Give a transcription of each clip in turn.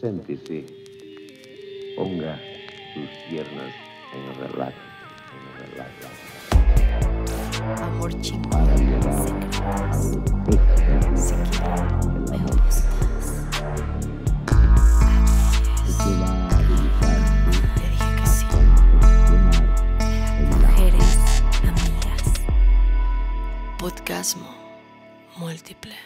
Séntese, ponga tus piernas en relax, en Amor chico, sé que vas, sé que me gustas. Gracias. te dije que sí. Mujeres, amigas, podcasmo múltiple.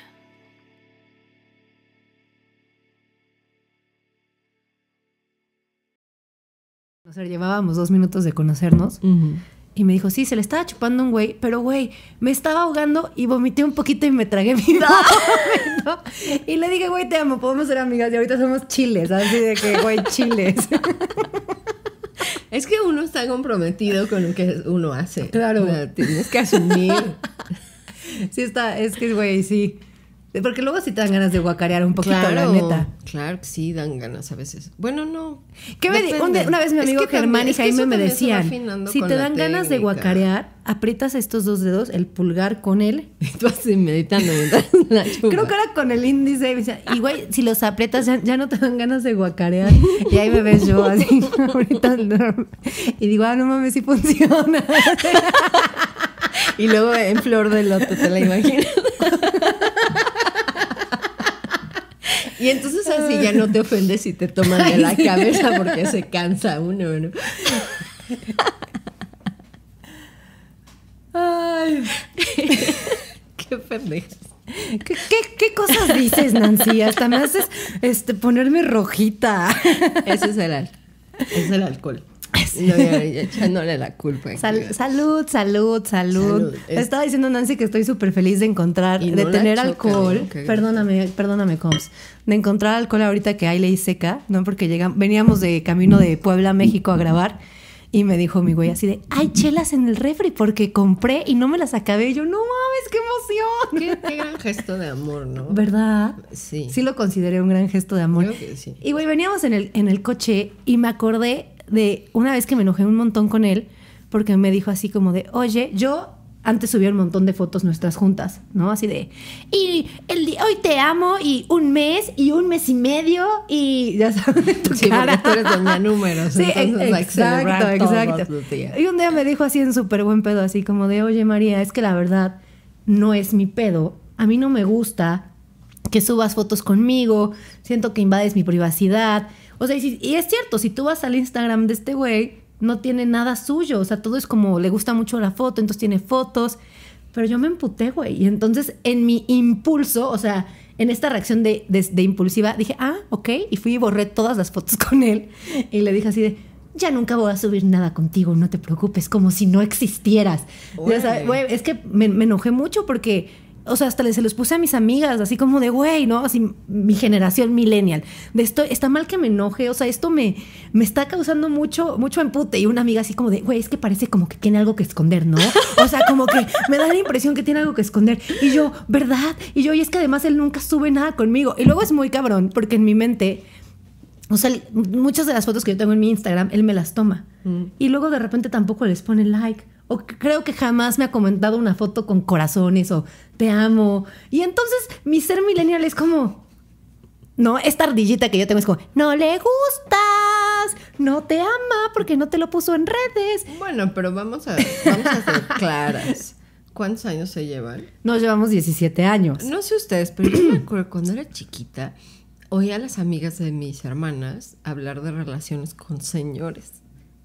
O sea, llevábamos dos minutos de conocernos. Y me dijo, sí, se le estaba chupando un güey, pero güey, me estaba ahogando y vomité un poquito y me tragué mi ah. Y le dije, güey, te amo, podemos ser amigas y ahorita somos chiles, así de que, güey, chiles. Es que uno está comprometido con lo que uno hace. Claro. tienes que asumir. sí, está, es que, güey, sí. Porque luego sí te dan ganas de guacarear un poquito, claro, la neta. Claro, que sí, dan ganas a veces. Bueno, no. una vez mi amigo Germán y Jaime me decían, si te dan ganas de guacarear, aprietas estos dos dedos, el pulgar con él. Tú así meditando. Creo que era con el índice. Y güey, si los aprietas ya, no te dan ganas de guacarear. Y ahí me ves yo así, ahorita. Y digo, ah, no mames, si sí funciona. y luego en flor de loto, te la imaginas. Y entonces así ya no te ofendes si te toman de la cabeza porque se cansa uno, Ay. Qué pendejas. ¿Qué, cosas dices, Nancy? Hasta me haces este, ponerme rojita. Ese es el alcohol. echándole la culpa. salud, salud, salud, Estaba diciendo Nancy que estoy súper feliz de encontrar, de tener alcohol. Perdóname, perdóname, Combs. De encontrar alcohol ahorita que hay ley seca, ¿no? Porque veníamos de camino de Puebla a México a grabar. Y me dijo mi güey así de, hay chelas en el refri porque compré y no me las acabé. Y yo, no mames, qué emoción. Qué, gran gesto de amor, ¿no? ¿Verdad? Sí. Sí lo consideré un gran gesto de amor. Creo que sí. Y güey, veníamos en el, en el coche y me acordé de una vez que me enojé un montón con él, porque me dijo así como de, oye, yo antes subía un montón de fotos nuestras juntas, ¿no? Así de, y el día... hoy te amo, y un mes, y un mes y medio, y ya sabes, tu sí, eres números. sí, exacto, exacto. Y un día me dijo así en súper buen pedo, así como de, oye María, es que la verdad no es mi pedo, a mí no me gusta que subas fotos conmigo, siento que invades mi privacidad, o sea, y, es cierto, si tú vas al Instagram de este güey, no tiene nada suyo. O sea, todo es como le gusta mucho la foto, entonces tiene fotos. Pero yo me emputé, güey. Y entonces en mi impulso, o sea, en esta reacción de, impulsiva, dije, ah, ok. Y fui y borré todas las fotos con él. Y le dije así de, ya nunca voy a subir nada contigo, no te preocupes, como si no existieras. Güey, es que me enojé mucho porque o sea, hasta se los puse a mis amigas, así como de, güey, ¿no? Así, mi generación millennial. De esto, está mal que me enoje, o sea, esto me, me está causando mucho, mucho empute. Y una amiga así como de, güey, es que parece como que tiene algo que esconder, ¿no? O sea, como que me da la impresión que tiene algo que esconder. Y yo, ¿verdad? Y yo, y es que además él nunca sube nada conmigo. Y luego es muy cabrón, porque en mi mente, o sea, muchas de las fotos que yo tengo en mi Instagram, él me las toma. Mm. Y luego de repente tampoco les pone like o creo que jamás me ha comentado una foto con corazones o te amo. Y entonces mi ser millennial es como, no, esta ardillita que yo tengo es como, no le gustas, no te ama porque no te lo puso en redes. Bueno, pero vamos a, vamos a ser claras. ¿Cuántos años se llevan? Nos llevamos 17 años. No sé ustedes, pero yo me acuerdo cuando era chiquita, oía a las amigas de mis hermanas hablar de relaciones con señores.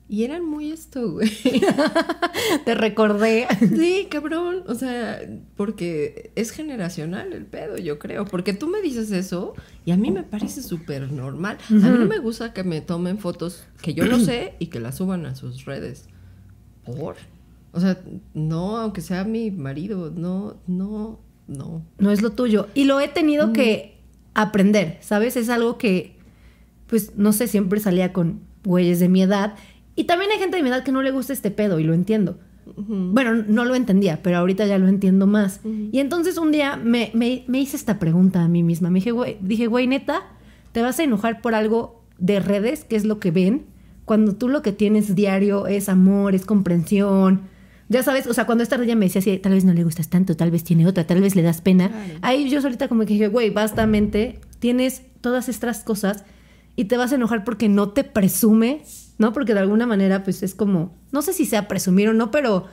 Y eran muy esto, güey. Te recordé. Sí, cabrón. O sea, porque es generacional el pedo, yo creo. Porque tú me dices eso y a mí me parece súper normal. A mí no me gusta que me tomen fotos que yo no sé y que las suban a sus redes. ¿Por? O sea, no, aunque sea mi marido, no, no, no. No es lo tuyo. Y lo he tenido mm. que aprender, ¿sabes? Es algo que, pues, no sé, siempre salía con güeyes de mi edad y también hay gente de mi edad que no le gusta este pedo y lo entiendo. Bueno, no lo entendía, pero ahorita ya lo entiendo más. Y entonces un día me, hice esta pregunta a mí misma. Me dije, güey, dije, güey, neta, te vas a enojar por algo de redes, que es lo que ven, cuando tú lo que tienes diario es amor, es comprensión. Ya sabes, o sea, cuando esta ella me decía así, tal vez no le gustas tanto, tal vez tiene otra, tal vez le das pena. Ahí yo ahorita como que dije, güey, bastamente, tienes todas estas cosas y te vas a enojar porque no te presume ¿no? Porque de alguna manera, pues es como, no sé si sea presumir o no, pero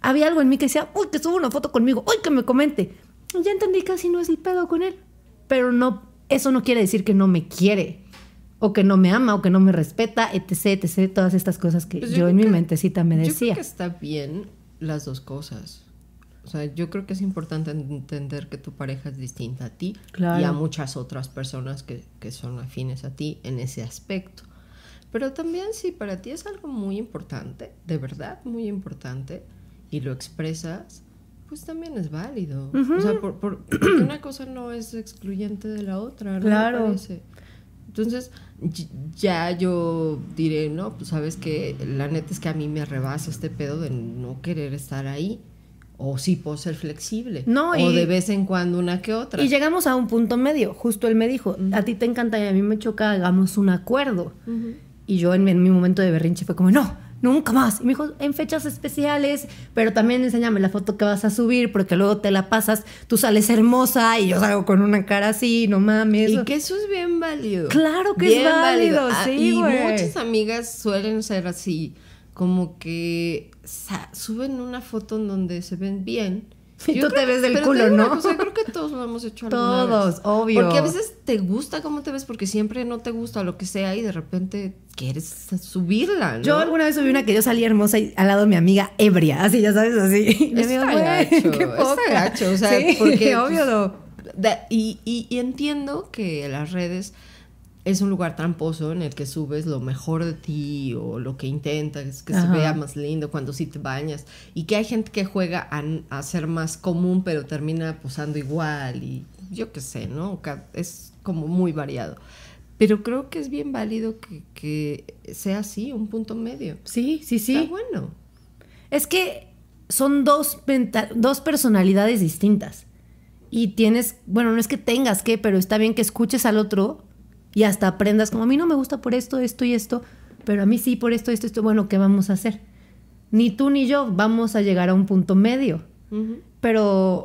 había algo en mí que decía, uy, que subo una foto conmigo, uy, que me comente. ya entendí casi no es el pedo con él. Pero no, eso no quiere decir que no me quiere, o que no me ama, o que no me respeta, etc., etc., todas estas cosas que pues yo, en mi mentecita me decía. Yo creo que está bien las dos cosas. O sea, yo creo que es importante entender que tu pareja es distinta a ti y a muchas otras personas que, que son afines a ti en ese aspecto. Pero también si para ti es algo muy importante, de verdad muy importante, y lo expresas, pues también es válido. O sea, por, porque una cosa no es excluyente de la otra, ¿no? Entonces, ya yo diré, no, pues sabes que la neta es que a mí me rebasa este pedo de no querer estar ahí. O sí puedo ser flexible. No, o de vez en cuando una que otra. Y llegamos a un punto medio. Justo él me dijo, a ti te encanta y a mí me choca, hagamos un acuerdo. Y yo en, mi momento de berrinche fue como, no, nunca más. Y me dijo, en fechas especiales, pero también enséñame la foto que vas a subir, porque luego te la pasas, tú sales hermosa y yo salgo con una cara así, no mames. Y que eso es bien válido. Claro que es válido, válido. Ah, sí, Y muchas amigas suelen ser así, como que suben una foto en donde se ven bien y Tú te ves del culo, ¿no? yo creo que todos lo hemos hecho. Todos, obvio. Porque a veces te gusta cómo te ves, porque siempre no te gusta lo que sea y de repente quieres subirla. ¿no? Yo alguna vez subí una que yo salí hermosa y al lado de mi amiga ebria, así, ya sabes, así. Es gacho, qué poca. gacho, o sea, sí, porque obvio. Pues, y entiendo que las redes es un lugar tramposo en el que subes lo mejor de ti o lo que intentas que se vea más lindo cuando sí te bañas y que hay gente que juega a, ser más común pero termina posando igual y yo qué sé, ¿no? Es como muy variado. Pero creo que es bien válido que, que sea así, un punto medio. Sí, sí, sí. bueno. Es que son dos, dos personalidades distintas. Y tienes, bueno, no es que tengas que, pero está bien que escuches al otro y hasta aprendas como a mí no me gusta por esto, esto y esto, pero a mí sí por esto, esto, esto, bueno, ¿qué vamos a hacer? Ni tú ni yo vamos a llegar a un punto medio, pero,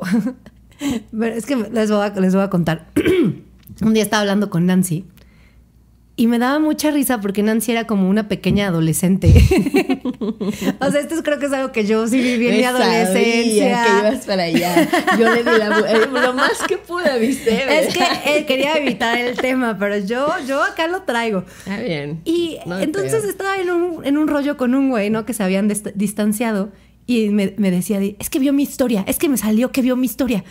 pero, es que les voy a, les voy a contar. un día estaba hablando con Nancy y me daba mucha risa porque Nancy era como una pequeña adolescente. o sea, esto creo que es algo que yo sí viví en mi pues adolescencia. que ibas para allá. Yo le di la, eh, lo más que pude, viste. Es que él eh, quería evitar el tema, pero yo, yo acá lo traigo. Está ah, bien. Y entonces estaba en un, rollo con un güey, ¿no? Que se habían distanciado. Y me, me, decía, es que vio mi historia, es que me salió que vio mi historia.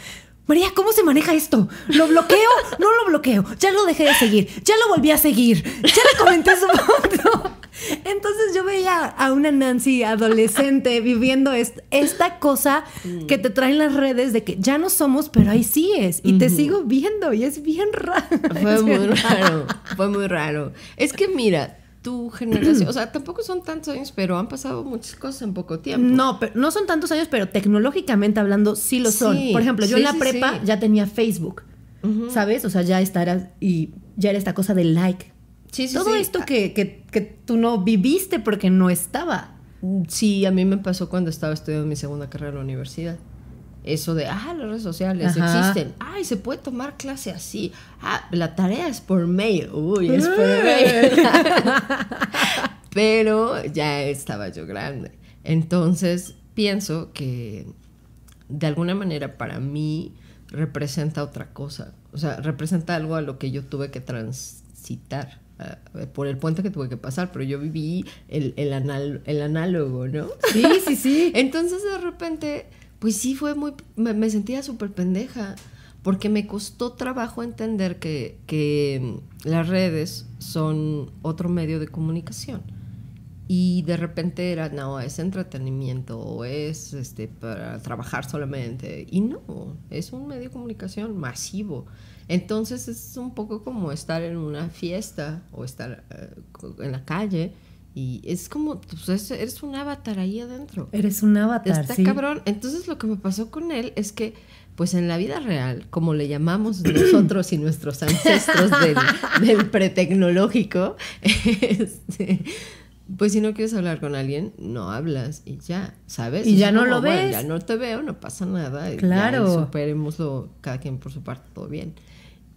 María, ¿cómo se maneja esto? ¿Lo bloqueo? No lo bloqueo. Ya lo dejé de seguir. Ya lo volví a seguir. Ya le comenté su foto. Entonces yo veía a una Nancy adolescente viviendo esta cosa que te traen las redes de que ya no somos, pero ahí sí es. y te sigo viendo y es bien raro. Fue muy raro, fue muy raro. Es que mira, tu generación, o sea, tampoco son tantos años, pero han pasado muchas cosas en poco tiempo. No, pero, no son tantos años, pero tecnológicamente hablando sí lo son. Por ejemplo, yo en la prepa ya tenía Facebook, ¿sabes? O sea, ya estarás y ya era esta cosa del like. Sí, sí, Todo esto ah. que, que tú no viviste porque no estaba. Mm, sí, a mí me pasó cuando estaba estudiando mi segunda carrera en la universidad eso de, ah, las redes sociales existen, ay, se puede tomar clase así, ah, la tarea es por mail, uy, es por mail. Pero ya estaba yo grande. Entonces, pienso que de alguna manera para mí representa otra cosa, o sea, representa algo a lo que yo tuve que transitar ah, por el puente que tuve que pasar, pero yo viví el, el, el análogo, ¿no? Sí, sí, sí. Entonces de repente pues sí fue muy, me, sentía súper pendeja, porque me costó trabajo entender que, mm, las redes son otro medio de comunicación. Y de repente era, no, es entretenimiento o es este, para trabajar solamente. Y no, es un medio de comunicación masivo. Entonces es un poco como estar en una fiesta o estar eh, en la calle y es como, pues, eres un avatar ahí adentro. Eres un avatar. Está cabrón. Entonces lo que me pasó con él es que, pues en la vida real, como le llamamos nosotros y nuestros ancestros del, pretecnológico, este, pues si no quieres hablar con alguien, no hablas y ya, ¿sabes? Y ya no lo ves. Ya no te veo, no pasa nada. Claro. superemoslo cada quien por su parte, todo bien.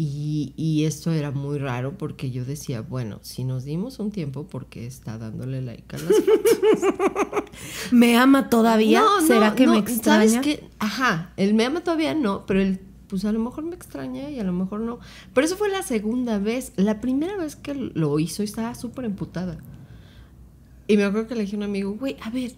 Y, esto era muy raro porque yo decía, bueno, si nos dimos un tiempo, porque está dándole like a las fotos? ¿Me ama todavía? No, ¿Será que me extraña? ¿Sabes qué? Ajá, él me ama todavía no, pero él pues a lo mejor me extraña y a lo mejor no. Pero eso fue la segunda vez. La primera vez que lo hizo estaba súper emputada. Y me acuerdo que le dije a un amigo, güey, a ver,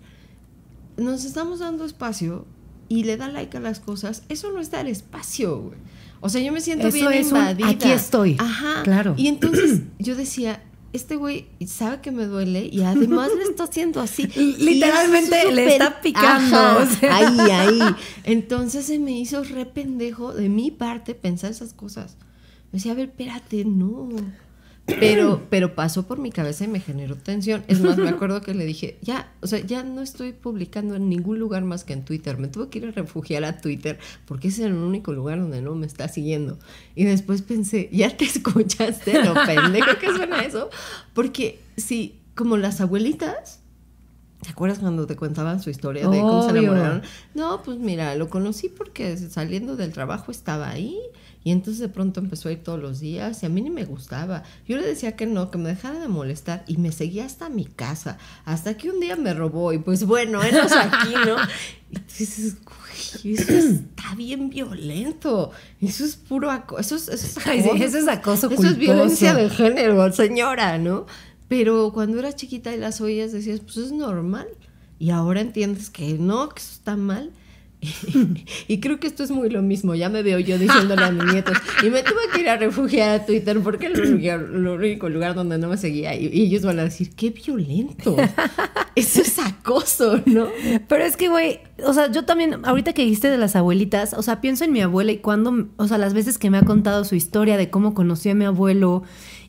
nos estamos dando espacio y le da like a las cosas. Eso no es dar espacio, güey. O sea, yo me siento bien es aquí estoy. Ajá. Claro. Y entonces yo decía, este güey sabe que me duele y además le está haciendo así. Literalmente le está picando. Ahí, ahí. Entonces se me hizo re pendejo de mi parte pensar esas cosas. Me decía, a ver, espérate, no. Pero, pero pasó por mi cabeza y me generó tensión. Es más, me acuerdo que le dije, ya, o sea, ya no estoy publicando en ningún lugar más que en Twitter. Me tuve que ir a refugiar a Twitter porque ese es el único lugar donde no me está siguiendo. Y después pensé, ya te escuchaste lo pendejo que suena eso. Porque si, como las abuelitas, ¿Te acuerdas cuando te contaban su historia de cómo se enamoraron? No, pues mira, lo conocí porque saliendo del trabajo estaba ahí y entonces de pronto empezó a ir todos los días y a mí ni me gustaba. Yo le decía que no, que me dejara de molestar y me seguía hasta mi casa, hasta que un día me robó y pues bueno, eras aquí, ¿no? Y dices, uy, eso está bien violento. Eso es puro acoso. Eso es, eso es acoso, eso es, violencia de género, señora, ¿no? Pero cuando era chiquita y las oías decías, pues es normal. Y ahora entiendes que no, que eso está mal. y creo que esto es muy lo mismo. Ya me veo yo diciéndole a mis nietos. Y me tuve que ir a refugiar a Twitter porque es el, único lugar donde no me seguía. Y, ellos van a decir, qué violento. Eso es acoso, ¿no? Pero es que, güey, o sea, yo también, ahorita que dijiste de las abuelitas, o sea, pienso en mi abuela y cuando, o sea, las veces que me ha contado su historia de cómo conoció a mi abuelo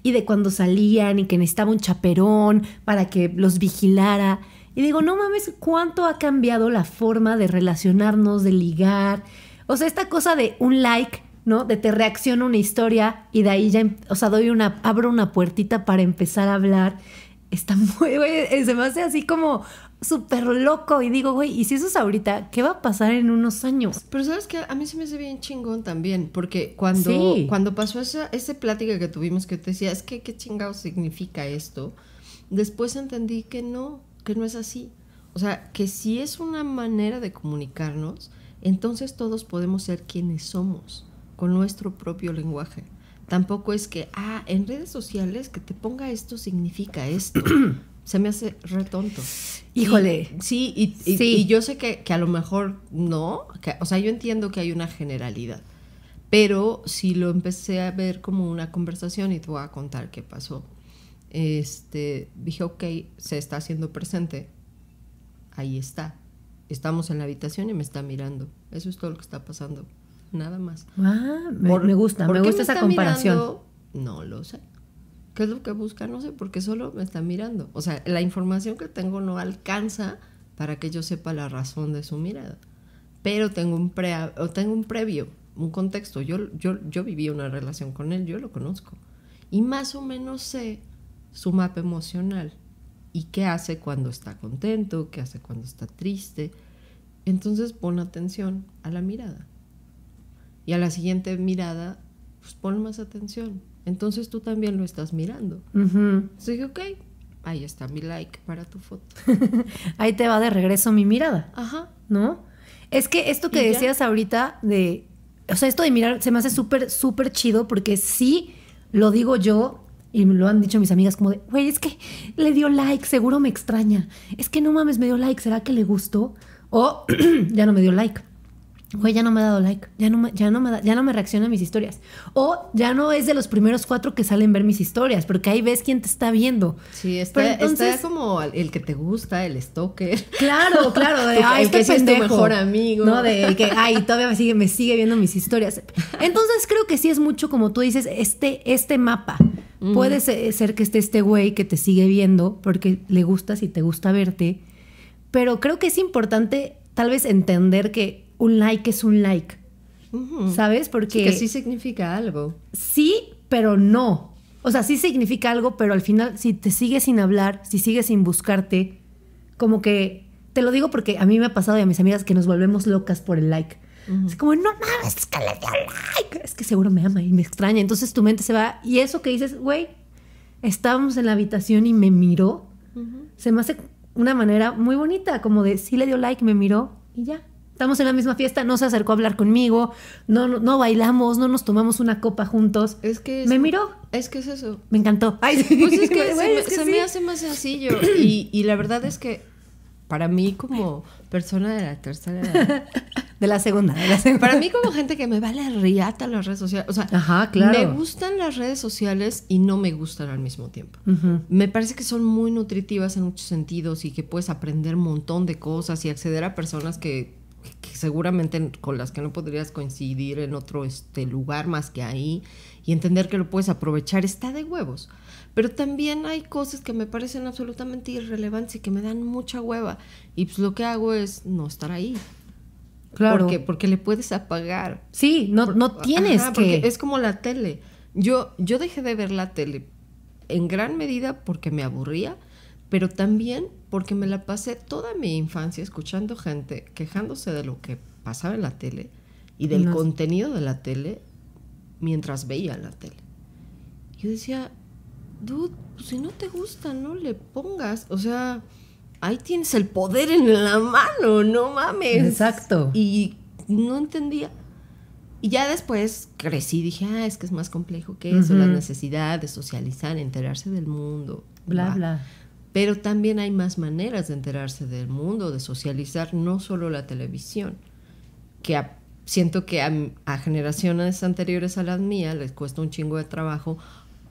y de cuando salían y que necesitaba un chaperón para que los vigilara. Y digo, no mames, cuánto ha cambiado la forma de relacionarnos, de ligar. O sea, esta cosa de un like, ¿no? De te reacciona una historia y de ahí ya, em, o sea, doy una, abro una puertita para empezar a hablar. Está muy, güey, eh, se me hace así como súper loco. Y digo, güey, ¿y si eso es ahorita? ¿Qué va a pasar en unos años? Pero sabes que a mí se me hace bien chingón también, porque cuando, cuando pasó esa, esa plática que tuvimos que te decía, es que qué chingados significa esto, después entendí que no, que no es así. O sea, que si es una manera de comunicarnos, entonces todos podemos ser quienes somos con nuestro propio lenguaje. Tampoco es que, ah, en redes sociales que te ponga esto significa esto. Se me hace retonto. Híjole. sí, y, Y, yo sé que, a lo mejor no. o sea, yo entiendo que hay una generalidad. Pero si lo empecé a ver como una conversación y te voy a contar qué pasó este, dije, ok, se está haciendo presente, ahí está, estamos en la habitación y me está mirando, eso es todo lo que está pasando, nada más. Ah, me, gusta, me gusta esa comparación. Mirando? No lo sé. ¿Qué es lo que busca? No sé, porque solo me está mirando. O sea, la información que tengo no alcanza para que yo sepa la razón de su mirada. Pero tengo un, pre, tengo un previo, un contexto. Yo, yo, yo viví una relación con él, yo lo conozco. Y más o menos sé su mapa emocional y qué hace cuando está contento, qué hace cuando está triste. Entonces pon atención a la mirada. Y a la siguiente mirada, pues pon más atención. Entonces tú también lo estás mirando. así que ok, ahí está mi like para tu foto. ahí te va de regreso mi mirada. Ajá. ¿No? Es que esto que decías ahorita de, o sea, esto de mirar se me hace súper, súper chido porque sí, lo digo yo, y me lo han dicho mis amigas como de, güey, es que le dio like, seguro me extraña. Es que no mames, me dio like, ¿será que le gustó? O ya no me dio like. Güey, ya no me ha dado like, ya no me, ya no ya no me reacciona a mis historias. O ya no es de los primeros cuatro que salen ver mis historias, porque ahí ves quién te está viendo. Sí, está, entonces, es como el que te gusta, el stalker. Claro, claro, de que este es tu mejor amigo. No, de que ay, todavía me sigue, me viendo mis historias. Entonces creo que sí es mucho como tú dices, este, este mapa. Puede ser que esté este güey que te sigue viendo porque le gustas y te gusta verte. Pero creo que es importante tal vez entender que un like es un like. ¿Sabes? Porque... Sí, sí significa algo. Sí, pero no. O sea, sí significa algo, pero al final, si te sigues sin hablar, si sigues sin buscarte, como que... Te lo digo porque a mí me ha pasado y a mis amigas que nos volvemos locas por el like. Es como, no mames, es que le dio like. Es que seguro me ama y me extraña. Entonces tu mente se va. Y eso que dices, güey, estábamos en la habitación y me miró. Se me hace una manera muy bonita, como de sí le dio like, me miró y ya estamos en la misma fiesta, no se acercó a hablar conmigo, no, no, bailamos, no nos tomamos una copa juntos. Es que... me miró. Es que es eso. Me encantó. Ay, pues es que, se, me hace más sencillo y, la verdad es que para mí como persona de la tercera edad, de la segunda, de la Para mí como gente que me vale riata las redes sociales, o sea, Ajá, claro. me gustan las redes sociales y no me gustan al mismo tiempo. Me parece que son muy nutritivas en muchos sentidos y que puedes aprender un montón de cosas y acceder a personas que que seguramente con las que no podrías coincidir en otro este, lugar más que ahí y entender que lo puedes aprovechar está de huevos. Pero también hay cosas que me parecen absolutamente irrelevantes y que me dan mucha hueva. Y pues lo que hago es no estar ahí. Claro. Porque, porque le puedes apagar. Sí, no, no tienes que. es como la tele. Yo, yo dejé de ver la tele en gran medida porque me aburría, pero también porque me la pasé toda mi infancia escuchando gente quejándose de lo que pasaba en la tele y del contenido de la tele mientras veía la tele. Yo decía, dude, pues, si no te gusta, no le pongas, o sea, ahí tienes el poder en la mano, no mames. Exacto. Y no entendía. Y ya después crecí, dije, ah, es que es más complejo que eso, la necesidad de socializar, enterarse del mundo. bla. bla. Pero también hay más maneras de enterarse del mundo, de socializar, no solo la televisión, que siento que a, generaciones anteriores a las mías les cuesta un chingo de trabajo,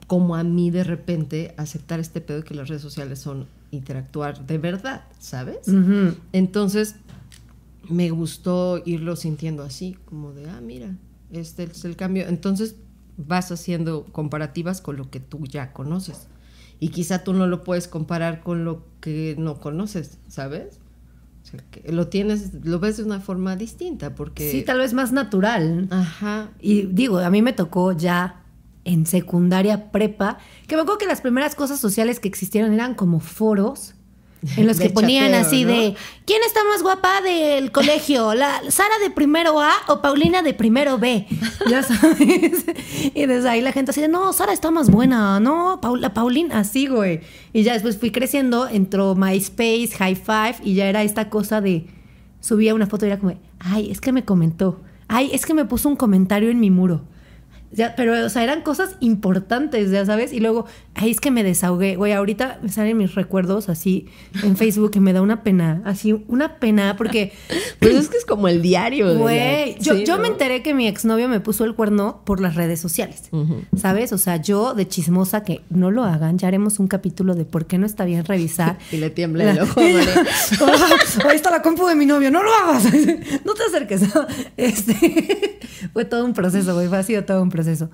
como a mí de repente aceptar este pedo que las redes sociales son interactuar de verdad, ¿sabes? Entonces, me gustó irlo sintiendo así, como de, ah, mira, este es el cambio. Entonces, vas haciendo comparativas con lo que tú ya conoces y quizá tú no lo puedes comparar con lo que no conoces, ¿sabes? O sea, que lo tienes, lo ves de una forma distinta porque... Sí, tal vez más natural. Ajá. Y digo, a mí me tocó ya en secundaria prepa, que me acuerdo que las primeras cosas sociales que existieron eran como foros en los que ponían así de ¿quién está más guapa del colegio? ¿La Sara de primero A o Paulina de primero B? Ya sabes. Y desde ahí la gente así de no, Sara está más buena, no, Paula, Paulina, así, güey. Y ya después fui creciendo, entró MySpace, High Five, y ya era esta cosa de subía una foto y era como, ay, es que me comentó, ay, es que me puso un comentario en mi muro pero, o sea, eran cosas importantes, ya sabes. Y luego, ahí es que me desahogué. Güey, ahorita me salen mis recuerdos así en Facebook que me da una pena. Así, una pena, porque. pues es que es como el diario. Güey, yo, yo me enteré que mi exnovio me puso el cuerno por las redes sociales. ¿Sabes? O sea, yo de chismosa que no lo hagan, ya haremos un capítulo de por qué no está bien revisar. y le tiembla el ojo, ah, Ahí está la compu de mi novio, no lo hagas. no te acerques. Este. Fue todo un proceso, güey. Ha sido todo un proceso.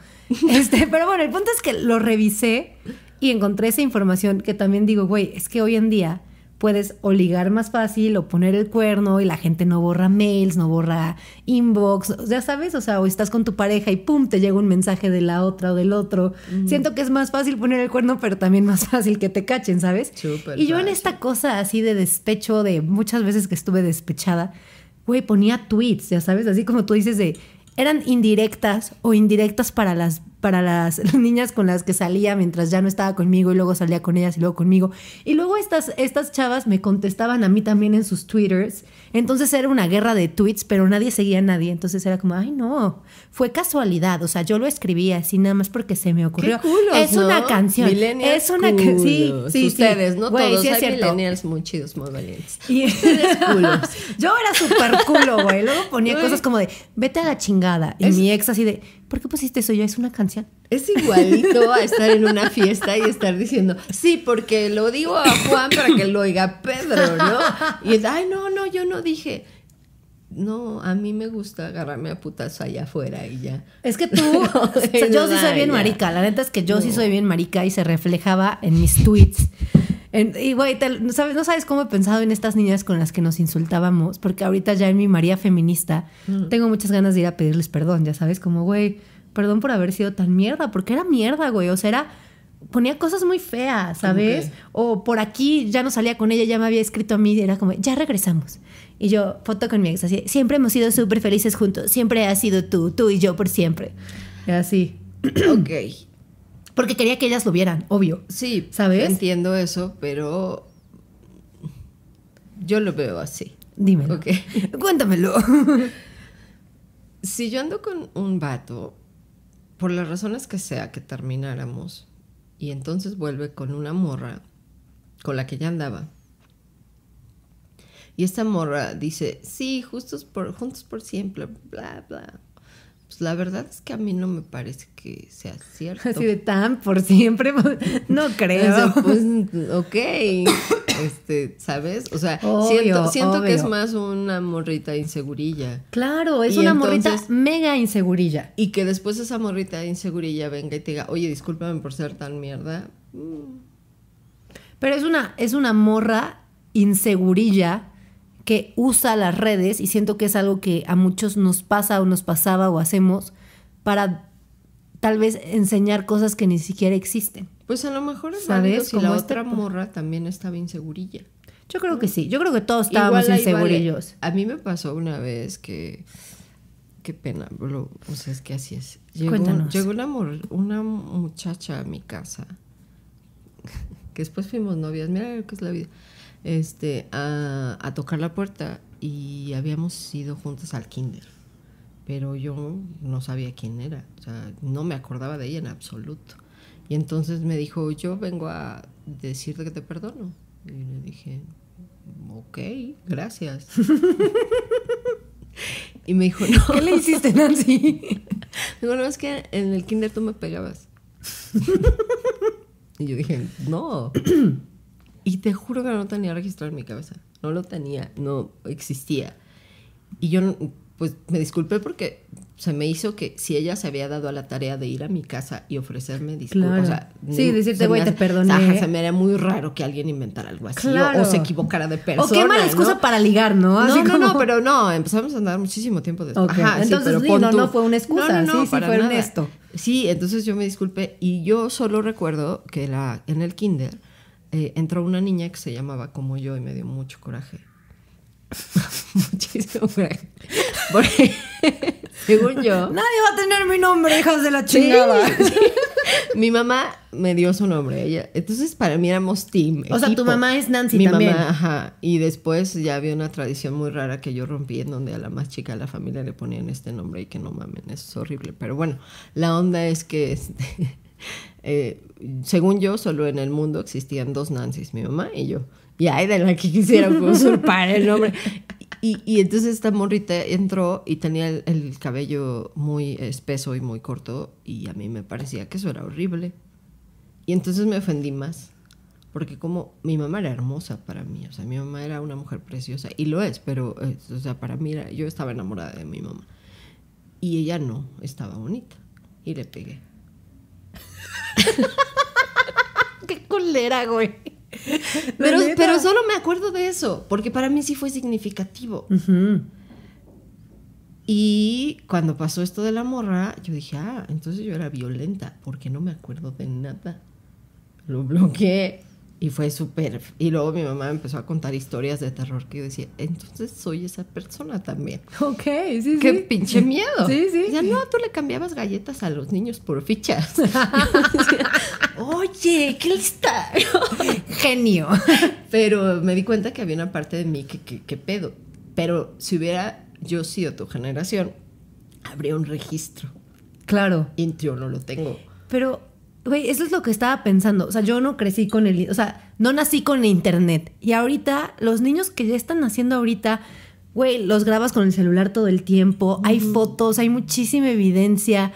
Este, pero bueno, el punto es que lo revisé y encontré esa información que también digo, güey, es que hoy en día puedes o más fácil o poner el cuerno y la gente no borra mails, no borra inbox, ya sabes, o sea, o estás con tu pareja y pum, te llega un mensaje de la otra o del otro. Siento que es más fácil poner el cuerno, pero también más fácil que te cachen, ¿sabes? y yo en esta cosa así de despecho, de muchas veces que estuve despechada, güey, ponía tweets, ya sabes, así como tú dices de eran indirectas o indirectas para las, para las niñas con las que salía mientras ya no estaba conmigo y luego salía con ellas y luego conmigo. Y luego estas, estas chavas me contestaban a mí también en sus twitters entonces era una guerra de tweets, pero nadie seguía a nadie. Entonces era como, ay, no, fue casualidad. O sea, yo lo escribía así nada más porque se me ocurrió. es una canción. es una canción. Sí, sí, Ustedes, no todos. hay millennials muy chidos, muy valientes. Y culos. yo era súper culo, güey. Luego ponía cosas como de, vete a la chingada. Y mi ex así de, ¿por qué pusiste eso? Ya es una canción. Es igualito a estar en una fiesta y estar diciendo, sí, porque lo digo a Juan para que lo oiga Pedro, ¿no? Y es, ay, no, no, yo no dije. No, a mí me gusta agarrarme a putas allá afuera y ya. Es que tú, yo sí soy bien marica. La neta es que yo sí soy bien marica y se reflejaba en mis tweets y güey, no sabes, no sabes cómo he pensado en estas niñas con las que nos insultábamos, porque ahorita ya en mi María feminista mm. tengo muchas ganas de ir a pedirles perdón, ya sabes, como güey, perdón por haber sido tan mierda, porque era mierda, güey, o sea, era ponía cosas muy feas, ¿sabes? O por aquí ya no salía con ella, ya me había escrito a mí, y era como, ya regresamos. Y yo, foto con mi ex, así, siempre hemos sido súper felices juntos, siempre has sido tú, tú y yo por siempre. Y así. ok. Porque quería que ellas lo vieran, obvio. Sí, ¿sabes? Entiendo eso, pero yo lo veo así. Dime, Okay. Cuéntamelo. si yo ando con un vato, por las razones que sea que termináramos, y entonces vuelve con una morra con la que ya andaba. Y esta morra dice, sí, justos por, juntos por siempre, bla, bla pues la verdad es que a mí no me parece que sea cierto. Así de tan por siempre, pues, no creo. O pues, ok, este, ¿sabes? O sea, siento, que es más una morrita insegurilla. Claro, es una morrita mega insegurilla. Y que después esa morrita insegurilla venga y te diga, oye, discúlpame por ser tan mierda. Mm. Pero es una, es una morra insegurilla que usa las redes, y siento que es algo que a muchos nos pasa o nos pasaba o hacemos, para tal vez enseñar cosas que ni siquiera existen. Pues a lo mejor es ¿Sabes? si la este otra morra también estaba insegurilla. Yo creo que sí, yo creo que todos estábamos insegurillos. A mí me pasó una vez que qué pena, o sea, es que así es. Llegó, Cuéntanos. llegó una, una muchacha a mi casa, que después fuimos novias, mira lo que es la vida este, a, tocar la puerta y habíamos ido juntas al kinder pero yo no sabía quién era, o sea, no me acordaba de ella en absoluto. Y entonces me dijo, yo vengo a decirte que te perdono. Y le dije, ok, gracias. y me dijo, no. ¿Qué le hiciste, Nancy? Digo, no, es que en el kinder tú me pegabas. y yo dije, no. Y te juro que no tenía registrado en mi cabeza. No lo tenía, no existía. Y yo, pues me disculpé porque se me hizo que si ella se había dado a la tarea de ir a mi casa y ofrecerme disculpas. O sea, sí, decirte, güey, te perdoné. Ajá, se me era muy raro que alguien inventara algo así o, se equivocara de persona. O qué mala excusa para ligar, ¿no? no, no, no, pero no, empezamos a andar muchísimo tiempo después. Ajá, entonces, sí, no, no fue una excusa, no, sí, fue Sí, entonces yo me disculpé y yo solo recuerdo que la, en el kinder eh, entró una niña que se llamaba como yo y me dio mucho coraje. Muchísimo coraje. Porque, según yo. Nadie va a tener mi nombre, hijas de la chingada. Mi mamá me dio su nombre. Ella. Entonces, para mí éramos team. O sea, tu mamá es Nancy Mi también. mamá, Y después ya había una tradición muy rara que yo rompí en donde a la más chica de la familia le ponían este nombre y que no mamen, es horrible. Pero bueno, la onda es que. Este, eh, según yo, solo en el mundo existían dos Nancy's, mi mamá y yo. Y ay, de la que quisiera usurpar el nombre. Y, entonces esta morrita entró y tenía el, cabello muy espeso y muy corto y a mí me parecía que eso era horrible. Y entonces me ofendí más, porque como mi mamá era hermosa para mí, o sea, mi mamá era una mujer preciosa y lo es, pero eh, o sea, para mí yo estaba enamorada de mi mamá y ella no estaba bonita y le pegué. Qué colera, güey. Pero, solo me acuerdo de eso, porque para mí sí fue significativo. Y cuando pasó esto de la morra, yo dije, ah, entonces yo era violenta, porque no me acuerdo de nada. Lo bloqueé. Y fue súper... Y luego mi mamá me empezó a contar historias de terror que yo decía, entonces soy esa persona también. Ok, sí, sí. Qué pinche miedo. Sí, sí. Ya no, tú le cambiabas galletas a los niños por fichas. Oye, qué lista. Genio. Pero me di cuenta que había una parte de mí que, que, pedo. Pero si hubiera yo sido tu generación, habría un registro. Claro. Y yo no lo tengo. Pero Güey, eso es lo que estaba pensando. O sea, yo no crecí con el... O sea, no nací con internet. Y ahorita, los niños que ya están naciendo ahorita, güey, los grabas con el celular todo el tiempo. Hay fotos, hay muchísima evidencia.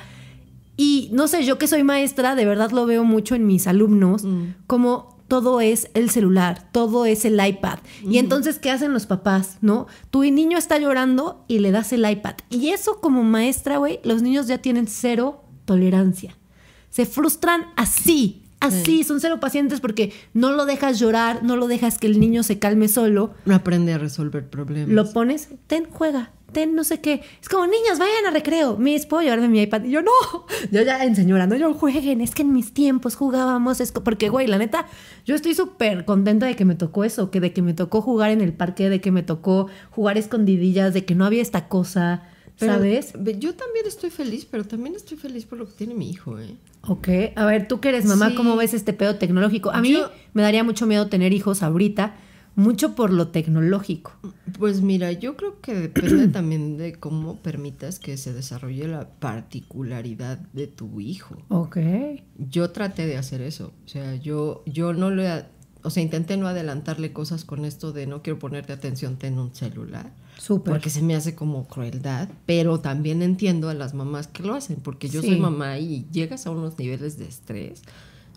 Y no sé, yo que soy maestra, de verdad lo veo mucho en mis alumnos, mm. como todo es el celular, todo es el iPad. Y entonces, ¿qué hacen los papás? ¿No? Tu niño está llorando y le das el iPad. Y eso como maestra, güey, los niños ya tienen cero tolerancia. Se frustran así, así, son cero pacientes porque no lo dejas llorar, no lo dejas que el niño se calme solo. No aprende a resolver problemas. Lo pones, ten, juega, ten, no sé qué. Es como, niños, vayan a recreo. Mis, ¿puedo llevarme mi iPad? Y yo, no. Yo ya en señora, no, yo jueguen. Es que en mis tiempos jugábamos. porque, güey, la neta, yo estoy súper contenta de que me tocó eso, que de que me tocó jugar en el parque, de que me tocó jugar escondidillas, de que no había esta cosa ¿Sabes? Yo también estoy feliz, pero también estoy feliz por lo que tiene mi hijo, ¿eh? Ok. A ver, tú que eres mamá, ¿cómo ves este pedo tecnológico? A mí me daría mucho miedo tener hijos ahorita, mucho por lo tecnológico. Pues mira, yo creo que depende también de cómo permitas que se desarrolle la particularidad de tu hijo. Ok. Yo traté de hacer eso. O sea, yo, yo no le. O sea, intenté no adelantarle cosas con esto de no quiero ponerte atención, ten un celular Súper. Porque se me hace como crueldad, pero también entiendo a las mamás que lo hacen, porque yo soy mamá y llegas a unos niveles de estrés.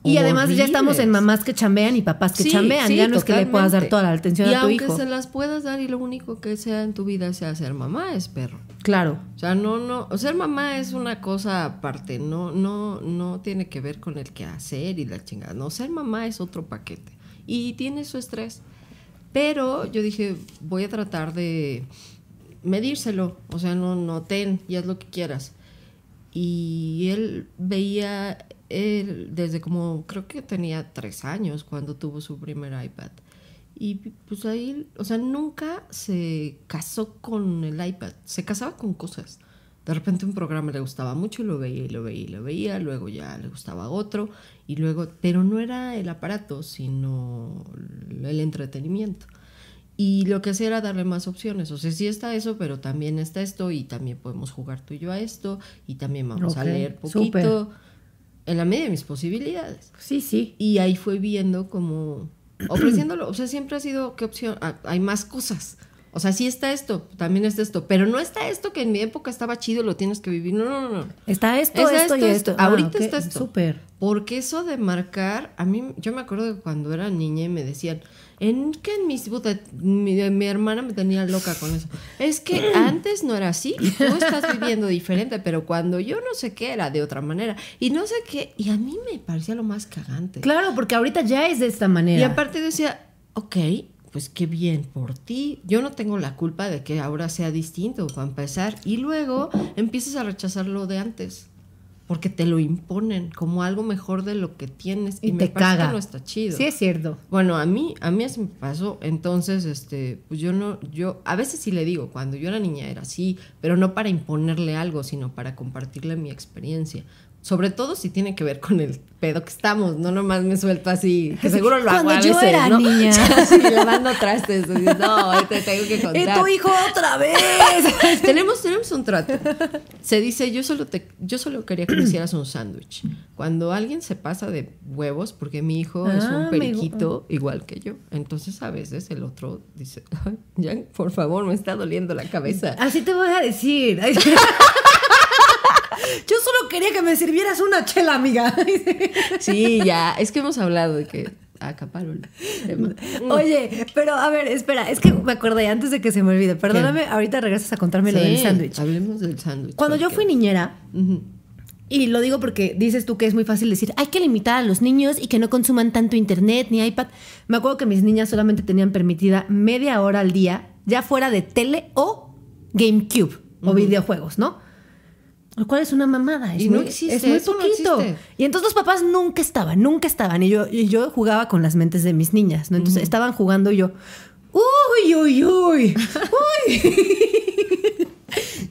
Y además ya estamos en mamás que chambean y papás que chambean, ya no es que le puedas dar toda la atención a tu hijo. Y aunque se las puedas dar y lo único que sea en tu vida sea ser mamá, es perro. Claro. O sea, no, no, ser mamá es una cosa aparte, no, no, no tiene que ver con el que hacer y la chingada. No, ser mamá es otro paquete. Y tiene su estrés. Pero yo dije, voy a tratar de medírselo, o sea, no, no ten ya es lo que quieras. Y él veía él desde como, creo que tenía tres años cuando tuvo su primer iPad. Y pues ahí, o sea, nunca se casó con el iPad, se casaba con cosas. De repente un programa le gustaba mucho lo veía y lo veía y lo veía, luego ya le gustaba otro y luego, pero no era el aparato, sino el entretenimiento. Y lo que hacía era darle más opciones. O sea, sí está eso, pero también está esto y también podemos jugar tú y yo a esto y también vamos a leer poquito. En la medida de mis posibilidades. Sí, sí. Y ahí fue viendo como ofreciéndolo. O sea, siempre ha sido qué opción. Ah, hay más cosas. O sea, sí está esto, también está esto, pero no está esto que en mi época estaba chido, lo tienes que vivir. No, no, no. Está esto, esto, y esto. Ahorita ah, está esto. Súper. Porque eso de marcar, a mí, yo me acuerdo que cuando era niña y me decían, en que en mis mi, mi, hermana me tenía loca con eso. Es que antes no era así, tú estás viviendo diferente, pero cuando yo no sé qué era de otra manera y no sé qué, y a mí me parecía lo más cagante. Claro, porque ahorita ya es de esta manera. Y aparte decía, ok, pues qué bien por ti. Yo no tengo la culpa de que ahora sea distinto para empezar. Y luego empiezas a rechazar lo de antes, porque te lo imponen como algo mejor de lo que tienes. Y, me te parece Que no está chido. Sí, es cierto. Bueno, a mí, a mí así me pasó. Entonces, este, pues yo no, yo, a veces sí le digo, cuando yo era niña era así, pero no para imponerle algo, sino para compartirle mi experiencia sobre todo si tiene que ver con el pedo que estamos, no nomás me suelto así, que seguro lo Cuando yo era niña. lavando trastes, no, te tengo que contar. ¡Es tu hijo otra vez! tenemos, tenemos un trato. Se dice, yo solo, te, yo solo quería que me hicieras un sándwich. Cuando alguien se pasa de huevos, porque mi hijo es un ah, periquito ah. igual que yo, entonces a veces el otro dice, Jan, por favor, me está doliendo la cabeza. Así te voy a decir. Yo solo quería que me sirvieras una chela, amiga. sí, ya, es que hemos hablado de que acaparon Oye, pero a ver, espera, es que me acordé antes de que se me olvide. Perdóname, ahorita regresas a contarme lo del sándwich. Hablemos del sándwich. Cuando yo fui niñera, y lo digo porque dices tú que es muy fácil decir, hay que limitar a los niños y que no consuman tanto internet ni iPad. Me acuerdo que mis niñas solamente tenían permitida media hora al día, ya fuera de tele o GameCube o videojuegos, ¿no? Lo cual es una mamada. Es y no existe, Es muy poquito. y entonces los papás nunca estaban, nunca estaban. Y yo, y yo jugaba con las mentes de mis niñas, ¿no? Entonces estaban jugando y yo, uy, uy, uy, uy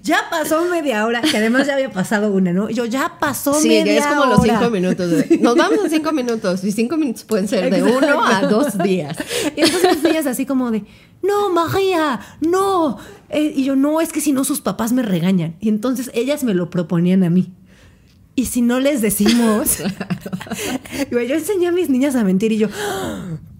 ya pasó media hora, que además ya había pasado una, ¿no? Yo, ya pasó media hora. Sí, es como los cinco minutos. nos vamos en cinco minutos, y cinco minutos pueden ser de uno a dos días. Y entonces días así como de, no, María, no. Eh, y yo, no, es que si no sus papás me regañan. Y entonces ellas me lo proponían a mí. Y si no les decimos, yo enseñé a mis niñas a mentir y yo,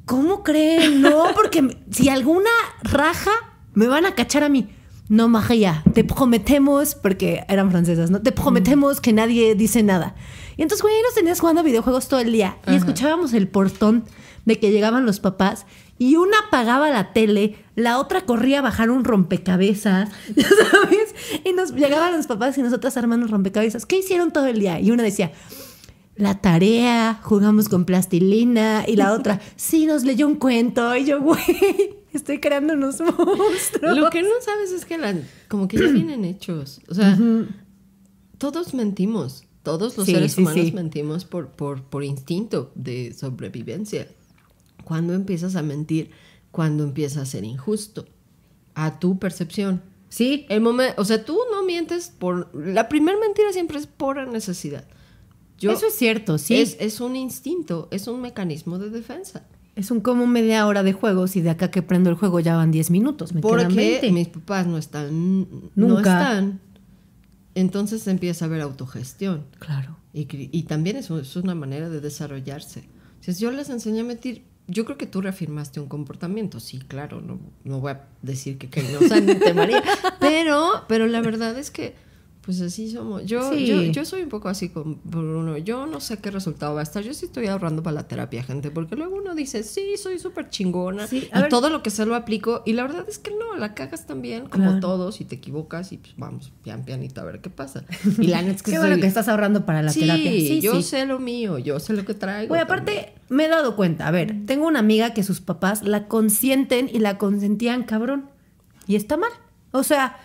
¿cómo creen? No, porque si alguna raja, me van a cachar a mí no María, te prometemos, porque eran francesas, ¿no? Te prometemos que nadie dice nada. Y entonces, güey, nos tenías jugando videojuegos todo el día y escuchábamos el portón de que llegaban los papás y una apagaba la tele, la otra corría a bajar un rompecabezas, ya sabes, y nos llegaban los papás y nosotras armando rompecabezas. ¿Qué hicieron todo el día? Y una decía, la tarea, jugamos con plastilina, y la otra, sí, nos leyó un cuento, y yo, güey estoy creando unos monstruos. Lo que no sabes es que como que ya vienen hechos. O sea, todos mentimos. Todos los seres humanos mentimos por, por, por instinto de sobrevivencia. Cuando empiezas a mentir, cuando empieza a ser injusto a tu percepción. Sí, el momento, o sea, tú no mientes por la primera mentira siempre es por necesidad. Eso es cierto, sí. es, un instinto, es un mecanismo de defensa. Es un como media hora de juegos y de acá que prendo el juego ya van 10 minutos. Porque mis papás no están. Nunca. Entonces empieza a haber autogestión. Claro. Y, también es, una manera de desarrollarse. Si yo les enseño a metir. Yo creo que tú reafirmaste un comportamiento. Sí, claro, no, no voy a decir que, no o sea, María. Pero, pero la verdad es que pues así somos. Yo, yo, soy un poco así con Bruno. Yo no sé qué resultado va a estar. Yo sí estoy ahorrando para la terapia, gente, porque luego uno dice, sí, soy súper chingona y todo lo que se lo aplico. Y la verdad es que no, la cagas también, como todos, y te equivocas y pues vamos, pian pianito, a ver qué pasa. Y la es que. qué bueno que estás ahorrando para la sí, terapia. Sí, yo sé lo mío, yo sé lo que traigo. Bueno, aparte, me he dado cuenta. A ver, mm. tengo una amiga que sus papás la consienten y la consentían cabrón. Y está mal. O sea